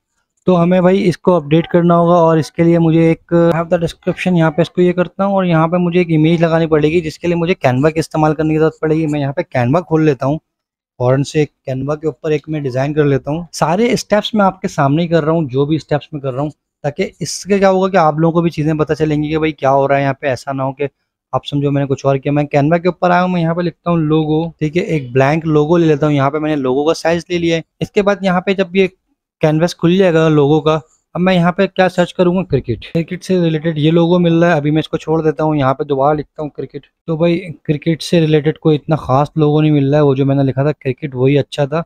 तो हमें भाई इसको अपडेट करना होगा और इसके लिए मुझे एक हैव द डिस्क्रिप्शन यहाँ पे इसको ये करता हूँ और यहाँ पे मुझे एक इमेज लगानी पड़ेगी जिसके लिए मुझे कैनवा की इस्तेमाल करने की जरूरत पड़ेगी मैं यहाँ पे कैनवा खोल लेता हूँ फ़ौरन से कैनवा के ऊपर एक मैं डिज़ाइन कर लेता हूँ सारे स्टेप्स मैं आपके सामने ही कर रहा हूँ जो भी स्टेप्स मैं कर रहा हूँ ताकि इससे क्या होगा कि आप लोगों को भी चीज़ें पता चलेंगी कि भाई क्या हो रहा है यहाँ पे ऐसा ना हो कि आप समझो मैंने कुछ और किया मैं कैनवा के ऊपर आया हूँ मैं यहाँ पे लिखता हूँ लोगो ठीक है एक ब्लैंक लोगो ले लेता हूँ यहाँ पे मैंने लोगो का साइज ले लिया है इसके बाद यहाँ पे जब ये कैनवस खुल जाएगा लोगो का अब मैं यहाँ पे क्या सर्च करूंगा क्रिकेट क्रिकेट से रिलेटेड ये लोगो मिल रहा है अभी मैं इसको छोड़ देता हूँ यहाँ पे दोबारा लिखता हूँ क्रिकेट तो भाई क्रिकेट से रिलेटेड कोई इतना खास लोगो नहीं मिल रहा है वो जो मैंने लिखा था क्रिकेट वही अच्छा था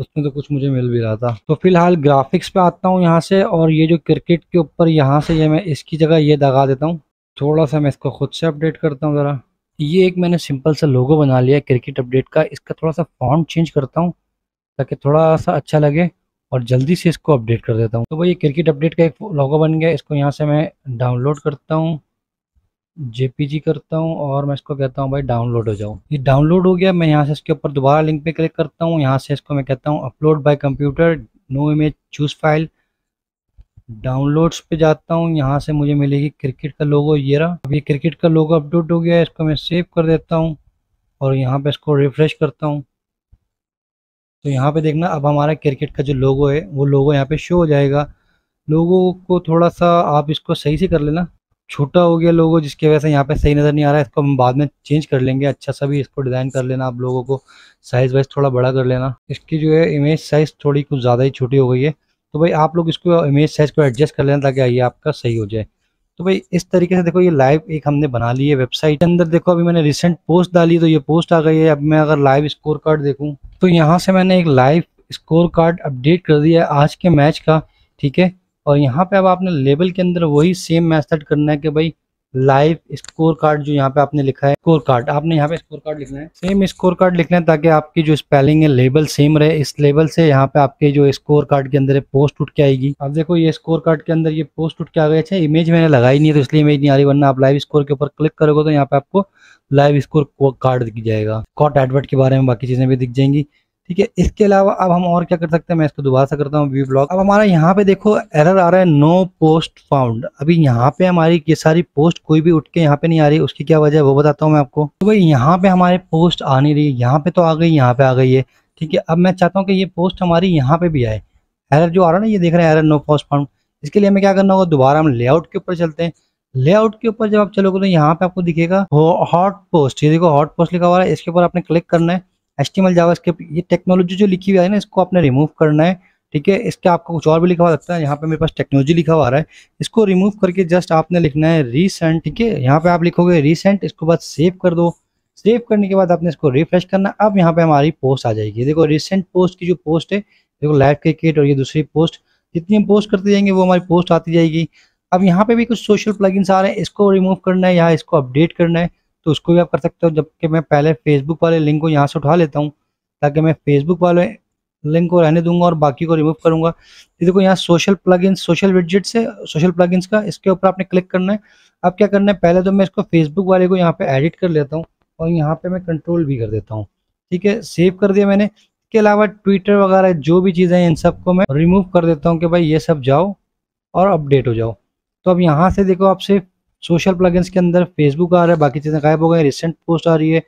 उसमें तो कुछ मुझे मिल भी रहा था तो फिलहाल ग्राफिक्स पे आता हूँ यहाँ से और ये जो क्रिकेट के ऊपर यहाँ से ये मैं इसकी जगह ये दगा देता हूँ थोड़ा सा मैं इसको खुद से अपडेट करता हूँ ज़रा ये एक मैंने सिंपल सा लोगो बना लिया क्रिकेट अपडेट का इसका थोड़ा सा फॉर्म चेंज करता हूँ ताकि थोड़ा सा अच्छा लगे और जल्दी से इसको अपडेट कर देता हूँ तो भाई ये क्रिकेट अपडेट का एक लोगो बन गया इसको यहाँ से मैं डाउनलोड करता हूँ जे करता हूँ और मैं इसको कहता हूँ भाई डाउनलोड हो जाऊँ ये डाउनलोड हो गया मैं यहाँ से इसके ऊपर दोबारा लिंक पर क्लिक करता हूँ यहाँ से इसको मैं कहता हूँ upload by computer no image choose file downloads पे जाता हूँ यहाँ से मुझे मिलेगी क्रिकेट का लोगो ये रहा अब ये क्रिकेट का लोगो अपडेट हो गया है इसको मैं सेव कर देता हूँ और यहाँ पे इसको रिफ्रेश करता हूँ तो यहाँ पे देखना अब हमारा क्रिकेट का जो लोगो है वो लोगो यहाँ पे शो हो जाएगा लोगो को थोड़ा सा आप इसको सही से कर लेना छोटा हो गया लोगो जिसकी वजह से यहाँ पे सही नज़र नहीं आ रहा है इसको हम बाद में चेंज कर लेंगे अच्छा सा भी इसको डिज़ाइन कर लेना आप लोगों को साइज़ वाइज थोड़ा बड़ा कर लेना इसकी जो है इमेज साइज़ थोड़ी कुछ ज़्यादा ही छोटी हो गई है तो भाई आप लोग इसको इमेज साइज को एडजस्ट कर लेना ताकि आइए आपका सही हो जाए तो भाई इस तरीके से देखो ये लाइव एक हमने बना ली है वेबसाइट के अंदर देखो अभी मैंने रिसेंट पोस्ट डाली तो ये पोस्ट आ गई है अब मैं अगर लाइव स्कोर कार्ड देखूँ तो यहाँ से मैंने एक लाइव स्कोर कार्ड अपडेट कर दिया है आज के मैच का ठीक है और यहाँ पे अब आपने लेबल के अंदर वही सेम मैथड करना है कि भाई लाइव स्कोर कार्ड जो यहाँ पे आपने लिखा है स्कोर कार्ड आपने यहाँ पे स्कोर कार्ड लिखना है सेम स्कोर कार्ड लिखना है ताकि आपकी जो स्पेलिंग है लेबल सेम रहे इस लेबल से यहाँ पे आपके जो स्कोर कार्ड के अंदर पोस्ट उठ के आएगी अब देखो ये स्कोर कार्ड के अंदर ये पोस्ट उठ के आ गए अच्छा इमेज मैंने लगाई नहीं है तो इसलिए इमेज नहीं आ रही वरना आप लाइव स्कोर के ऊपर क्लिक करोगे तो यहाँ पे आपको लाइव स्कोर कार्ड दिख जाएगा कॉट एडवर्ट के बारे में बाकी चीजें भी दिख जाएंगी ठीक है इसके अलावा अब हम और क्या कर सकते हैं मैं इसको दोबारा से करता हूँ व्यू ब्लॉग अब हमारा यहाँ पे देखो एरर आ रहा है नो पोस्ट फाउंड अभी यहाँ पे हमारी ये सारी पोस्ट कोई भी उठ के यहाँ पे नहीं आ रही उसकी क्या वजह है वो बताता हूँ मैं आपको तो भाई यहाँ पे हमारे पोस्ट आ नहीं रही यहाँ पे तो आ गई यहाँ पे आ गई है ठीक है अब मैं चाहता हूँ कि ये पोस्ट हमारी यहाँ पे भी आए एरर जो आ रहा है ना ये देख रहे हैं एरर नो पोस्ट फाउंड इसके लिए हमें क्या करना होगा दोबारा हम लेआउट के ऊपर चलते हैं लेआउट के ऊपर जब आप चलोगे तो यहाँ पे आपको दिखेगा हॉट पोस्ट ये देखो हॉट पोस्ट लिखा हुआ है इसके ऊपर आपने क्लिक करना है एच टी एम ये टेक्नोलॉजी जो लिखी हुई है ना इसको आपने रिमूव करना है ठीक है इसके आपको कुछ और भी लिखा हुआ लगता है यहाँ पे मेरे पास टेक्नोलॉजी लिखा हुआ आ रहा है इसको रिमूव करके जस्ट आपने लिखना है रीसेंट ठीक है यहाँ पे आप लिखोगे रीसेंट इसको बाद सेव कर दो सेव करने के बाद आपने इसको रिफ्रेश करना अब यहाँ पे हमारी पोस्ट आ जाएगी देखो रिसेंट पोस्ट की जो पोस्ट है देखो लाइव क्रिकेट और ये दूसरी पोस्ट जितनी हम पोस्ट करते जाएंगे वो हमारी पोस्ट आती जाएगी अब यहाँ पे भी कुछ सोशल प्लगइन्स आ रहे हैं इसको रिमूव करना है या इसको अपडेट करना है तो उसको भी आप कर सकते हो जबकि मैं पहले फेसबुक वाले लिंक को यहाँ से उठा लेता हूँ ताकि मैं फेसबुक वाले लिंक को रहने दूंगा और बाकी को रिमूव करूंगा ये देखो यहाँ सोशल प्लग सोशल विडजेट से सोशल प्लग का इसके ऊपर आपने क्लिक करना है अब क्या करना है पहले तो मैं इसको फेसबुक वाले को यहाँ पे एडिट कर लेता हूँ और यहाँ पे मैं कंट्रोल भी कर देता हूँ ठीक है सेव कर दिया मैंने इसके अलावा ट्विटर वगैरह जो भी चीज़ें हैं इन सबको मैं रिमूव कर देता हूँ कि भाई ये सब जाओ और अपडेट हो जाओ तो अब यहाँ से देखो आप सिर्फ सोशल प्लगइन्स के अंदर फेसबुक आ रहा है बाकी चीज़ें गायब हो गई रिसेंट पोस्ट आ रही है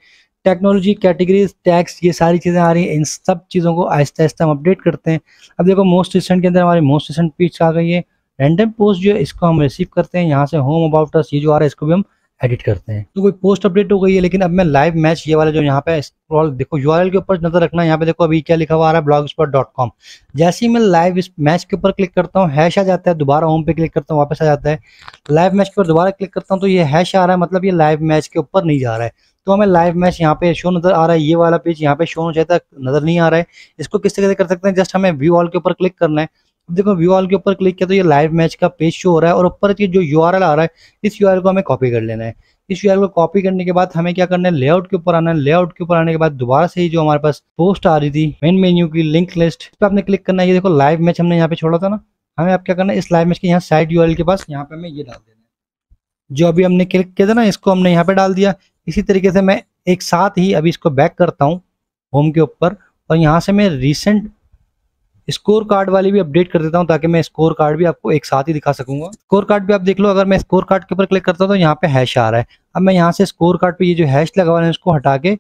टेक्नोलॉजी कैटेगरीज टैक्स ये सारी चीज़ें आ रही हैं इन सब चीज़ों को आहिस्ता आहिस्ता हम अपडेट करते हैं अब देखो मोस्ट रिसेंट के अंदर हमारी मोस्ट रिसेंट पीच आ गई है रैंडम पोस्ट जो है इसको हम रिसीव करते हैं यहाँ से होम अबाउट अस ये जो आ रहा है इसको भी हम एडिट करते हैं तो कोई पोस्ट अपडेट हो गई है लेकिन अब मैं लाइव मैच ये वाला जो यहाँ पे स्क्रॉल देखो यूआरएल के ऊपर नजर रखना यहाँ पे देखो अभी क्या लिखा हुआ आ रहा है ब्लॉग डॉट कॉम जैसे ही मैं लाइव इस मैच के ऊपर क्लिक करता हूँ हैश आ जाता है दोबारा होम पे क्लिक करता हूँ वापस आ जाता है लाइव मैच के ऊपर दोबारा क्लिक करता हूँ तो ये हैश आ रहा है मतलब ये लाइव मैच के ऊपर नहीं जा रहा है तो हमें लाइव मैच यहाँ पे शो नजर आ रहा है ये वाला पेज यहाँ पे शो हो चाहिए नजर नहीं आ रहा है इसको किस तरीके से कर सकते हैं जस्ट हमें व्यू ऑल के ऊपर क्लिक करना है देखो व्यू ऑल के ऊपर क्लिक किया तो ये लाइव मैच का पेज शो हो रहा है और ऊपर की जो यू आ रहा है इस यू को हमें कॉपी कर लेना है इस यू को कॉपी करने के बाद हमें क्या करना है लेआउट के ऊपर आना है लेआउट के ऊपर आने के बाद दोबारा से ही जो हमारे पास पोस्ट आ रही थी मेन मेन्यू की लिंक लिस्ट पे आपने क्लिक करना है ये देखो लाइव मैच हमने यहाँ पे छोड़ा था ना हमें आप क्या करना है इस लाइव मैच के यहाँ साइड यू के पास यहाँ पे हमें ये डाल देना है जो अभी हमने क्लिक किया था ना इसको हमने यहाँ पे डाल दिया इसी तरीके से मैं एक साथ ही अभी इसको बैक करता हूँ होम के ऊपर और यहाँ से मैं रिसेंट स्कोर कार्ड वाली भी अपडेट कर देता हूँ ताकि मैं स्कोर कार्ड भी आपको एक साथ ही दिखा सकूंगा स्कोर कार्ड भी आप देख लो अगर मैं स्कोर कार्ड के ऊपर क्लिक करता हूँ तो यहाँ पे हैश आ रहा है अब मैं यहाँ से स्कोर कार्ड पे ये जो हैश लगा हुआ है उसको हटा के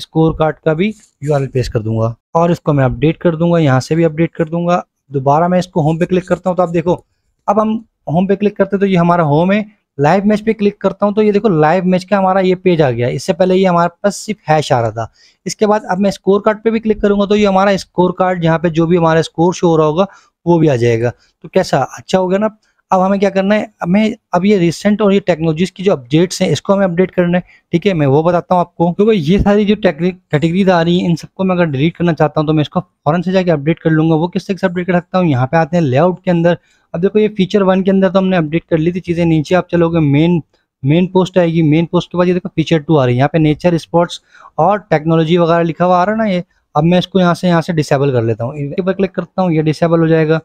स्कोर कार्ड का भी यू पेश कर दूंगा और इसको मैं अपडेट कर दूंगा यहाँ से भी अपडेट कर दूंगा दोबारा मैं इसको होम पे क्लिक करता हूँ तो आप देखो अब हम होम पे क्लिक करते तो ये हमारा होम है लाइव मैच पे क्लिक करता हूँ तो ये देखो लाइव मैच का हमारा ये पेज आ गया इससे पहले ये हमारे पास सिर्फ हैश आ रहा था इसके बाद अब मैं स्कोर कार्ड पे भी क्लिक करूंगा तो ये हमारा स्कोर कार्ड यहाँ पे जो भी हमारा स्कोर शो हो रहा होगा वो भी आ जाएगा तो कैसा अच्छा हो गया ना अब हमें क्या करना है हमें अब ये रिसेंट और ये टेक्नोलॉजीज की जो अपडेट्स हैं इसको हमें अपडेट करना है ठीक है मैं वो बताता हूँ आपको क्योंकि तो ये सारी जो कैटेगरीज आ रही है इन सबको मैं अगर डिलीट करना चाहता हूँ तो मैं इसको फॉरन से जाके अपडेट कर लूंगा वो किस तरह से अपडेट कर सकता हूँ यहाँ पे आते हैं लेआउट के अंदर अब देखो ये फीचर वन के अंदर तो हमने अपडेट कर ली थी चीज़ें नीचे आप चलोगे मेन मेन पोस्ट आएगी मेन पोस्ट के बाद ये देखो फीचर टू आ रही है यहाँ पे नेचर स्पोर्ट्स और टेक्नोलॉजी वगैरह लिखा हुआ आ रहा है ना ये अब मैं इसको यहाँ से यहाँ से डिसेबल कर लेता हूँ इसके ऊपर क्लिक करता हूँ ये डिसेबल हो जाएगा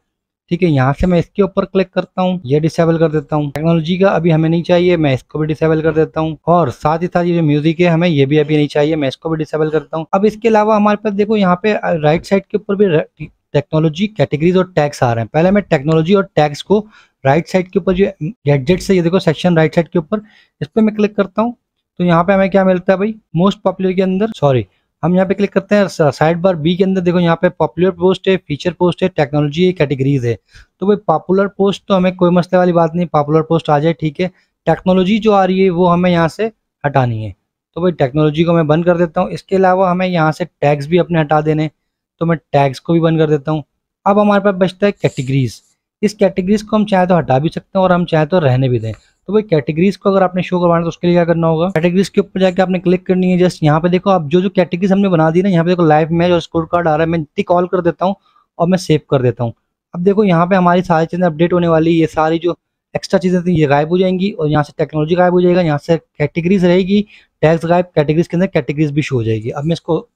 ठीक है यहाँ से मैं इसके ऊपर क्लिक करता हूँ ये डिसेबल कर देता हूँ टेक्नोलॉजी का अभी हमें नहीं चाहिए मैं इसको भी डिसेबल कर देता हूँ और साथ ही साथ ये जो म्यूजिक है हमें ये भी अभी नहीं चाहिए मैं इसको भी डिसेबल करता हूँ अब इसके अलावा हमारे पास देखो यहाँ पे राइट साइड के ऊपर भी टेक्नोलॉजी कैटेगरीज और टैक्स आ रहे हैं पहले मैं टेक्नोलॉजी और टैक्स को राइट साइड के ऊपर जो गैडजेट से ये देखो सेक्शन राइट साइड के ऊपर इस पर मैं क्लिक करता हूँ तो यहाँ पे हमें क्या मिलता है भाई मोस्ट पॉपुलर के अंदर सॉरी हम यहाँ पे क्लिक करते हैं साइड बार बी के अंदर देखो यहाँ पे पॉपुलर पोस्ट है फीचर पोस्ट है टेक्नोलॉजी कैटेगरीज है तो भाई पॉपुलर पोस्ट तो हमें कोई मसले वाली बात नहीं पॉपुलर पोस्ट आ जाए ठीक है टेक्नोलॉजी जो आ रही है वो हमें यहाँ से हटानी है तो भाई टेक्नोलॉजी को मैं बंद कर देता हूँ इसके अलावा हमें यहाँ से टैक्स भी अपने हटा देने तो मैं टैग्स को भी बंद कर देता हूँ अब हमारे पास बचता है कैटेगरीज इस कैटेगरीज को हम चाहे तो हटा भी सकते हैं और हम चाहे तो रहने भी दें तो भाई कैटेगरीज को अगर आपने शो करवाना तो उसके लिए क्या करना होगा कैटेगरीज के ऊपर जाके आपने क्लिक करनी है जस्ट यहाँ पे देखो आप जो जो कैटेगरीज हमने बना दी ना यहाँ पे देखो लाइव मैच और स्कोर कार्ड आ रहा है मैं इतनी कॉल कर देता हूँ और मैं सेव कर देता हूँ अब देखो यहाँ पे हमारी सारी चीज़ें अपडेट होने वाली ये सारी जो एक्स्ट्रा चीज़ें थी ये गायब हो जाएंगी और यहाँ से टेक्नोलॉजी गायब हो जाएगा यहाँ से कैटेगरीज रहेगी टैक्स गायब कैटेगरीज के अंदर कैटेगरीज भी शो हो जाएगी अब मैं इसको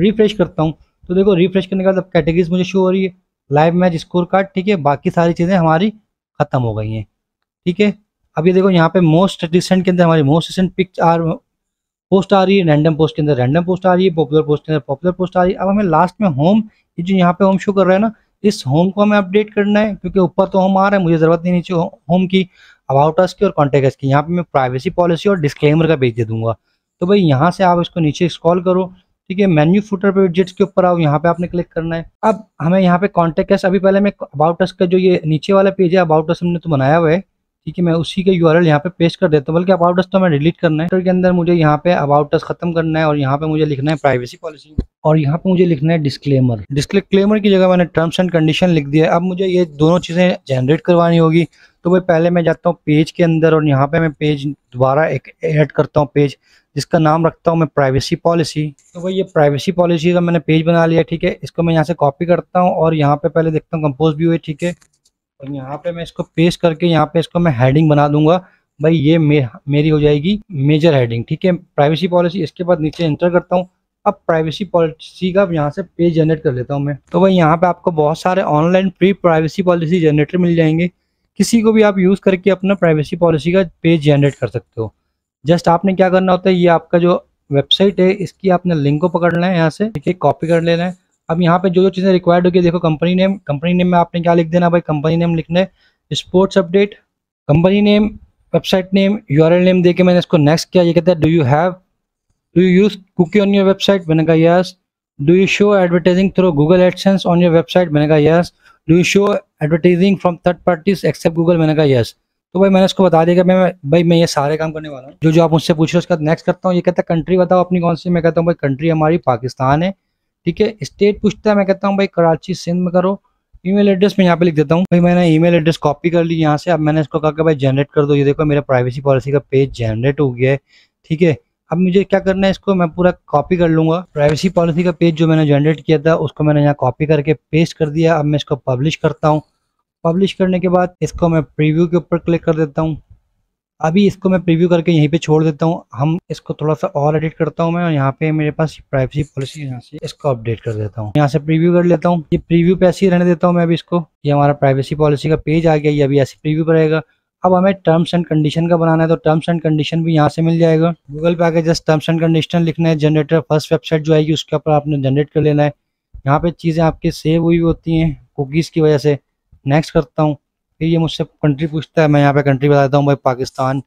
रिफ्रेश करता हूँ तो देखो रिफ्रेश करने के बाद अब कैटेगरीज मुझे शो हो रही है लाइव मैच स्कोर कार्ड ठीक है बाकी सारी चीज़ें हमारी ख़त्म हो गई हैं ठीक है अब ये देखो यहाँ पे मोस्ट रिसेंट के अंदर हमारी most recent picture post आ रही है रैंडम पोस्ट के अंदर रैंडम पोस्ट आ रही है पॉपुलर पोस्ट के अंदर पॉपुलर पोस्ट आ रही है अब हमें लास्ट में होम ये जो यहाँ पे होम शो कर रहा है ना इस होम को हमें अपडेट करना है क्योंकि ऊपर तो होम आ रहा है मुझे ज़रूरत नहीं नीचे होम की अबाउटस की और कॉन्टेक्ट की यहाँ पे मैं प्राइवेसी पॉलिसी और डिस्क्लेमर का भेज दे दूंगा तो भाई यहाँ से आप इसको नीचे स्क्रॉल करो ठीक है मेन्यू फुटर पे विजिट्स के ऊपर आओ यहाँ पे आपने क्लिक करना है अब हमें यहाँ पे कॉन्टेक्ट कैसे अभी पहले मैं अबाउट अस का जो ये नीचे वाला पेज है अबाउट अस हमने तो बनाया हुआ है ठीक है मैं उसी का यू आर एल यहाँ पे पेस्ट कर देता हूँ बल्कि अबाउट अस तो हमें डिलीट करना है के अंदर मुझे यहाँ पे अबाउट अस खत्म करना है और यहाँ पे मुझे लिखना है प्राइवेसी पॉलिसी और यहाँ पे मुझे लिखना है डिस्क्लेमर डिस्क्लेमर की जगह मैंने टर्म्स एंड कंडीशन लिख दिया अब मुझे ये दोनों चीज़ें जनरेट करवानी होगी तो भाई पहले मैं जाता हूँ पेज के अंदर और यहाँ पे मैं पेज दोबारा एक ऐड करता हूँ पेज जिसका नाम रखता हूँ मैं प्राइवेसी पॉलिसी तो भाई ये प्राइवेसी पॉलिसी का मैंने पेज बना लिया ठीक है इसको मैं यहाँ से कॉपी करता हूँ और यहाँ पे पहले देखता हूँ कंपोज भी हुए ठीक है और यहाँ पे मैं इसको पेश करके यहाँ पे इसको मैं हेडिंग बना दूंगा भाई ये मे, मेरी हो जाएगी मेजर हेडिंग ठीक है प्राइवेसी पॉलिसी इसके बाद नीचे एंटर करता हूँ अब प्राइवेसी पॉलिसी का यहाँ से पेज जनरेट कर लेता हूँ मैं तो भाई यहाँ पे आपको बहुत सारे online free privacy policy generator मिल जाएंगे किसी को भी आप यूज़ करके अपना प्राइवेसी पॉलिसी का पेज जनरेट कर सकते हो जस्ट आपने क्या करना होता है ये आपका जो वेबसाइट है इसकी आपने लिंक को पकड़ना है यहाँ से देखिए कॉपी कर लेना है अब यहाँ पे जो जो चीज़ें रिक्वायर्ड होगी देखो कंपनी नेम कंपनी नेम में आपने क्या लिख देना भाई कंपनी नेम लिखना है sports update company name website name you name दे के मैंने इसको नेक्स्ट किया ये कहता है do you have do you use cookie on your website मैंने कहा yes do you show advertising through Google AdSense on your website मैंने कहा yes do you show advertising from third parties except Google मैंने कहा yes तो भाई मैंने उसको बता दिया कि मैं भाई मैं ये सारे काम करने वाला हूँ जो जो आप मुझसे पूछ रहे उसका नेक्स्ट करता हूँ ये कहता है कंट्री बताओ अपनी कौन सी मैं कहता हूँ भाई कंट्री हमारी पाकिस्तान है ठीक है स्टेट पूछता है मैं कहता हूँ भाई कराची सिंध में करो ईमेल एड्रेस मैं यहाँ पे लिख देता हूँ भाई मैंने ईमेल एड्रेस कॉपी कर ली यहाँ से अब मैंने इसको कहा कि भाई जनरेट कर दो ये देखो मेरा प्राइवेसी पॉलिसी का पेज जनरेट हो गया है ठीक है अब मुझे क्या करना है इसको मैं पूरा कॉपी कर लूंगा प्राइवेसी पॉलिसी का पेज जो मैंने जनरेट किया था उसको मैंने यहाँ कॉपी करके पेस्ट कर दिया अब मैं इसको पब्लिश करता हूँ पब्लिश करने के बाद इसको मैं प्रीव्यू के ऊपर क्लिक कर देता हूँ अभी इसको मैं प्रीव्यू करके यहीं पे छोड़ देता हूँ हम इसको थोड़ा सा और एडिट करता हूँ मैं और यहाँ पे मेरे पास प्राइवेसी पॉलिसी यहाँ से इसको अपडेट कर देता हूँ यहाँ से प्रीव्यू कर लेता हूँ ये प्रीव्यू पे ऐसे ही रहने देता हूँ मैं अभी इसको ये हमारा प्राइवेसी पॉलिसी का पेज आ गया ये अभी ऐसे प्रीव्यू पर रहेगा अब हमें टर्म्स एंड कंडीशन का बनाना है तो टर्म्स एंड कंडीशन भी यहाँ से मिल जाएगा गूगल पे आके जस्ट टर्म्स एंड कंडीशन लिखना है जनरेटर फर्स्ट वेबसाइट जो आएगी उसके ऊपर आपने जनरेट कर लेना है यहाँ पे चीज़ें आपके सेव हुई होती हैं कुकीज़ की वजह से नेक्स्ट करता हूँ फिर ये मुझसे कंट्री पूछता है मैं यहाँ पे कंट्री बता देता हूँ भाई पाकिस्तान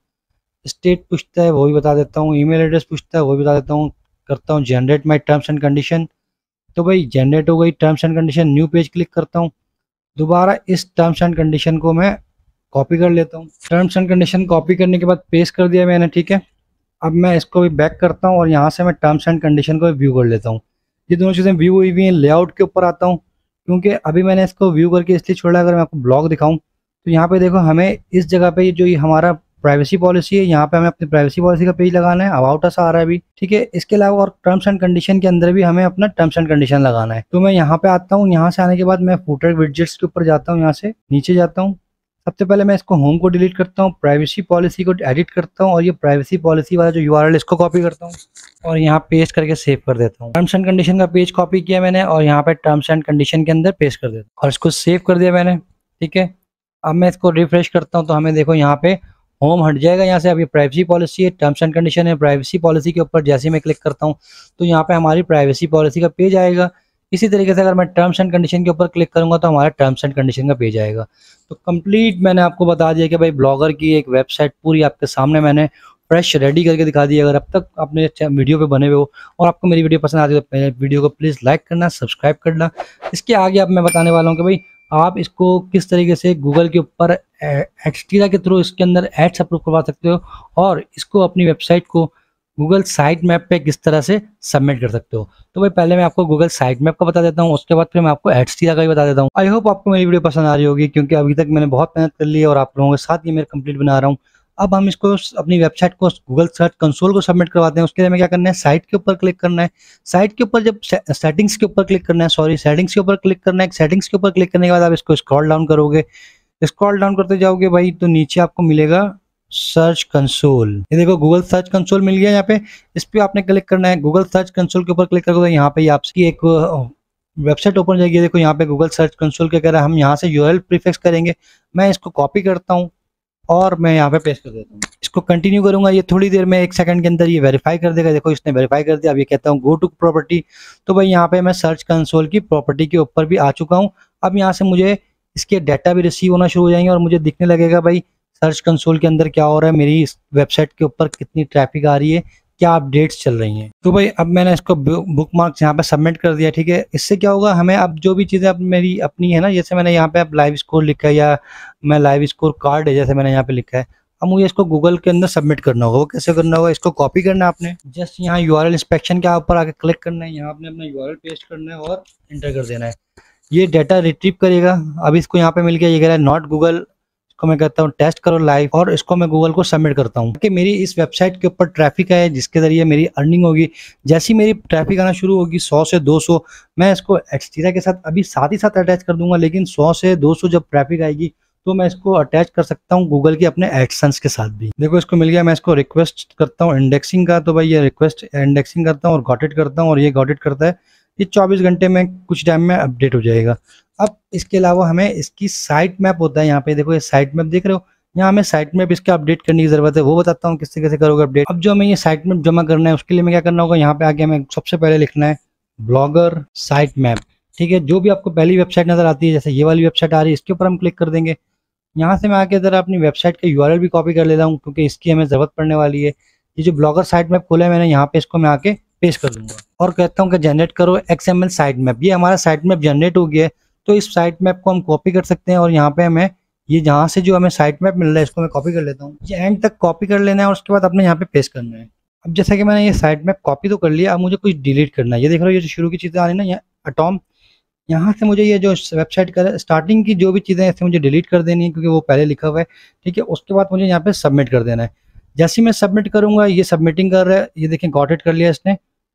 स्टेट पूछता है वो भी बता देता हूँ ईमेल एड्रेस पूछता है वो भी बता देता हूँ करता हूँ generate my terms and condition तो भाई जनरेट हो गई terms and condition new page click करता हूँ दोबारा इस टर्म्स एंड कंडीशन को मैं कॉपी कर लेता हूँ टर्म्स एंड कंडीशन कॉपी करने के बाद पेस्ट कर दिया मैंने ठीक है अब मैं इसको भी बैक करता हूँ और यहाँ से मैं टर्म्स एंड कंडीशन को व्यू कर लेता हूँ ये दोनों चीज़ें व्यू हुई हुई हैं लेआउट के ऊपर आता हूँ क्योंकि अभी मैंने इसको व्यू करके इसलिए छोड़ा अगर मैं आपको ब्लॉग दिखाऊँ तो यहाँ पे देखो हमें इस जगह पे जो ये हमारा प्राइवेसी पॉलिसी है यहाँ पे हमें अपनी प्राइवेसी पॉलिसी का पेज लगाना है अबाउट अस आ रहा है अभी ठीक है इसके अलावा और टर्म्स एंड कंडीशन के अंदर भी हमें अपना टर्म्स एंड कंडीशन लगाना है तो मैं यहाँ पे आता हूँ यहाँ से आने के बाद मैं फूटर विडजेट्स के ऊपर जाता हूँ यहाँ से नीचे जाता हूँ सबसे पहले मैं इसको होम को डिलीट करता हूँ प्राइवेसी पॉलिसी को एडिट करता हूँ और ये प्राइवेसी पॉलिसी वाला जो यू आर इसको कॉपी करता हूँ और यहाँ पेस्ट करके सेव कर देता हूँ टर्म्स एंड कंडीशन का पेज कॉपी किया मैंने और यहाँ पे टर्म्स एंड कंडीशन के अंदर पेस्ट कर देता हूँ और इसको सेव कर दिया मैंने ठीक है अब मैं इसको रिफ्रेश करता हूँ तो हमें देखो यहाँ पे होम हट जाएगा यहाँ से अभी प्राइवेसी पॉलिसी है टर्म्स एंड कंडीशन है प्राइवेसी पॉलिसी के ऊपर जैसे मैं क्लिक करता हूँ तो यहाँ पे हमारी प्राइवेसी पॉलिसी का पेज आएगा इसी तरीके से अगर मैं टर्म्स एंड कंडीशन के ऊपर क्लिक करूंगा तो हमारा टर्म्स एंड कंडीशन का पेज आएगा तो कंप्लीट मैंने आपको बता दिया कि भाई ब्लॉगर की एक वेबसाइट पूरी आपके सामने मैंने फ्रेश रेडी करके दिखा दी अगर अब तक आपने वीडियो अच्छा पे बने हुए हो और आपको मेरी वीडियो पसंद आती है तो वीडियो को प्लीज़ लाइक करना सब्सक्राइब करना इसके आगे आप मैं बताने वाला हूँ कि भाई आप इसको किस तरीके से गूगल के ऊपर एक्सटीरा के थ्रू इसके अंदर एड्स अप्रूव करवा सकते हो और इसको अपनी वेबसाइट को गूगल साइट मैप पे किस तरह से सबमिट कर सकते हो तो भाई पहले मैं आपको गूगल साइट मैप का बता देता हूँ उसके बाद फिर मैं आपको एडस्टीरा का भी बता देता हूँ आई होप आपको मेरी वीडियो पसंद आ रही होगी क्योंकि अभी तक मैंने बहुत मेहनत कर ली है और आप लोगों के साथ ये मेरे कंप्लीट बना रहा हूँ अब हम इसको अपनी वेबसाइट को गूगल सर्च कंसोल को सबमिट करवाते हैं उसके लिए हमें क्या करना है साइट के ऊपर क्लिक करना है साइट के ऊपर जब सेटिंग्स के ऊपर क्लिक करना है सॉरी सेटिंग्स के ऊपर क्लिक करना है सेटिंग्स के ऊपर क्लिक करने के बाद आप इसको स्क्रॉल डाउन करोगे स्क्रॉल डाउन करते जाओगे भाई तो नीचे आपको मिलेगा सर्च कंसोल ये देखो गूगल सर्च कंसोल मिल गया यहाँ पे इस पर आपने क्लिक करना है गूगल सर्च कंसोल के ऊपर क्लिक करोगे यहाँ पे आपकी एक वेबसाइट ओपन जाएगी देखो यहाँ पे गूगल सर्च कंसोल के अगर हम यहाँ से यूआरएल प्रीफिक्स करेंगे मैं इसको कॉपी करता हूँ और मैं यहाँ पे पेस्ट कर देता हूँ इसको कंटिन्यू करूंगा ये थोड़ी देर में एक सेकंड के अंदर ये वेरीफाई कर देगा देखो इसने वेरीफाई कर दिया अब ये कहता हूँ गो टू प्रॉपर्टी तो भाई यहाँ पे मैं सर्च कंसोल की प्रॉपर्टी के ऊपर भी आ चुका हूँ अब यहाँ से मुझे इसके डाटा भी रिसीव होना शुरू हो जाएंगे और मुझे दिखने लगेगा भाई सर्च कंसोल के अंदर क्या हो रहा है मेरी वेबसाइट के ऊपर कितनी ट्रैफिक आ रही है क्या अपडेट्स चल रही हैं तो भाई अब मैंने इसको बुक मार्क्स यहाँ पे सबमिट कर दिया ठीक है इससे क्या होगा हमें अब जो भी चीज़ें अब मेरी अपनी है ना जैसे मैंने यहाँ पे अब लाइव स्कोर लिखा है या मैं लाइव स्कोर कार्ड है जैसे मैंने यहाँ पे लिखा है अब मुझे इसको गूगल के अंदर सबमिट करना होगा वो कैसे करना होगा इसको कॉपी करना है आपने जस्ट यहाँ यू इंस्पेक्शन के ऊपर आके क्लिक करना है यहाँ आपने अपना यू पेस्ट करना है और इंटर कर देना है ये डेटा रिट्रीव करेगा अब इसको यहाँ पे मिल गया ये कह रहा है नॉट गूगल इसको मैं कहता हूँ टेस्ट करो लाइव और इसको मैं गूगल को सबमिट करता हूँ कि मेरी इस वेबसाइट के ऊपर ट्रैफिक आए जिसके ज़रिए मेरी अर्निंग होगी जैसी मेरी ट्रैफिक आना शुरू होगी सौ से दो मैं इसको एक्सटीरा के साथ अभी साथ ही साथ अटैच कर दूंगा लेकिन सौ से दो जब ट्रैफिक आएगी तो मैं इसको अटैच कर सकता हूँ गूगल के अपने एडसन्स के साथ भी देखो इसको मिल गया मैं इसको रिक्वेस्ट करता हूँ इंडेक्सिंग का तो भाई ये रिक्वेस्ट इंडेक्सिंग करता हूँ और गॉटेड करता हूँ और ये गॉटेड करता है ये 24 घंटे में कुछ टाइम में अपडेट हो जाएगा अब इसके अलावा हमें इसकी साइट मैप होता है यहाँ पे देखो ये साइट मैप देख रहे हो यहाँ हमें साइट मैप इसका अपडेट करने की जरूरत है वो बताता हूँ किससे कैसे करोगे अपडेट अब जो हमें ये साइट मैप जमा करना है उसके लिए मैं क्या करना होगा यहाँ पे आगे हमें सबसे पहले लिखना है ब्लॉगर साइट मैप ठीक है जो भी आपको पहली वेबसाइट नजर आती है जैसे ये वाली वेबसाइट आ रही है इसके ऊपर हम क्लिक कर देंगे यहाँ से मैं आके ज़रा अपनी वेबसाइट का यू भी कॉपी कर लेता हूँ क्योंकि इसकी हमें ज़रूरत पड़ने वाली है ये जो ब्लॉगर साइट मैप खोला है मैंने यहाँ पे इसको मैं आके पेश कर दूंगा और कहता हूँ कि जनरेट करो एक्स एम साइट मैप ये हमारा साइट मैप जनरेट हो गया है तो इस साइट मैप को हम कॉपी कर सकते हैं और यहाँ पे हमें ये जहाँ से जो हमें साइट मैप मिल रहा है इसको मैं कॉपी कर लेता हूँ ये एंड तक कॉपी कर लेना है और उसके बाद अपने यहाँ पे पेस्ट करना है अब जैसा कि मैंने ये साइट मैप कॉपी तो कर लिया अब मुझे कुछ डिलीट करना है ये देख रहे हो ये शुरू की चीज़ें आ रही ना यहाँ अटोम यहाँ से मुझे ये जो वेबसाइट का स्टार्टिंग की जो भी चीज़ें हैं इससे मुझे डिलीट कर देनी है क्योंकि वो पहले लिखा हुआ है ठीक है उसके बाद मुझे यहाँ पे सबमिट कर देना है जैसे मैं सबमिट करूँगा ये सबमिटिंग कर रहा है ये देखें गॉट कर लिया इसने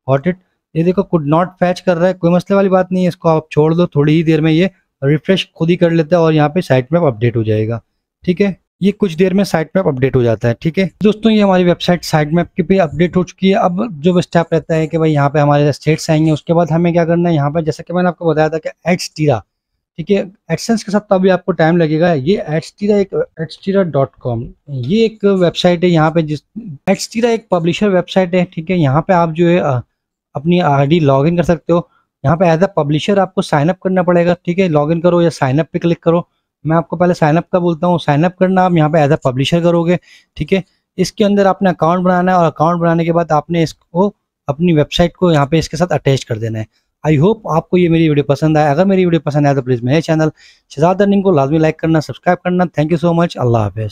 गॉट ये देखो कुड नॉट फैच कर रहा है कोई मसले वाली बात नहीं है इसको आप छोड़ दो थोड़ी ही देर में ये रिफ्रेश खुद ही कर लेता है और यहाँ पे साइट मैप अपडेट हो जाएगा ठीक है ये कुछ देर में साइट मैप अपडेट हो जाता है ठीक है दोस्तों ये हमारी वेबसाइट साइट मैप की भी अपडेट हो चुकी है अब जो स्टेप रहता है कि भाई यहाँ पे हमारे स्टेट्स आएंगे उसके बाद हमें क्या करना है यहाँ पे जैसा कि मैंने आपको बताया था कि एड्स टीरा ठीक है एक्सेंस के साथ तो अभी आपको टाइम लगेगा ये एडस्टीरा एक एडस्टीरा डॉट कॉम ये एक वेबसाइट है यहाँ पे जिस एडस्टीरा एक पब्लिशर वेबसाइट है ठीक है यहाँ पे आप जो है अपनी आईडी लॉगिन कर सकते हो यहाँ पे एज अ पब्लिशर आपको साइन अप करना पड़ेगा ठीक है लॉगिन करो या साइन अप पे क्लिक करो मैं आपको पहले साइन अप का बोलता हूँ साइन अप करना आप यहाँ पे एज अ पब्लिशर करोगे ठीक है इसके अंदर आपने अकाउंट बनाना है और अकाउंट बनाने के बाद आपने इसको अपनी वेबसाइट को यहाँ पे इसके साथ अटैच कर देना है आई होप आपको ये मेरी वीडियो पसंद आए अगर मेरी वीडियो पसंद आए तो प्लीज़ मेरे चैनल शिजाद अर्निंग को लाजमी लाइक करना सब्सक्राइब करना थैंक यू सो मच अल्लाह हाफिज़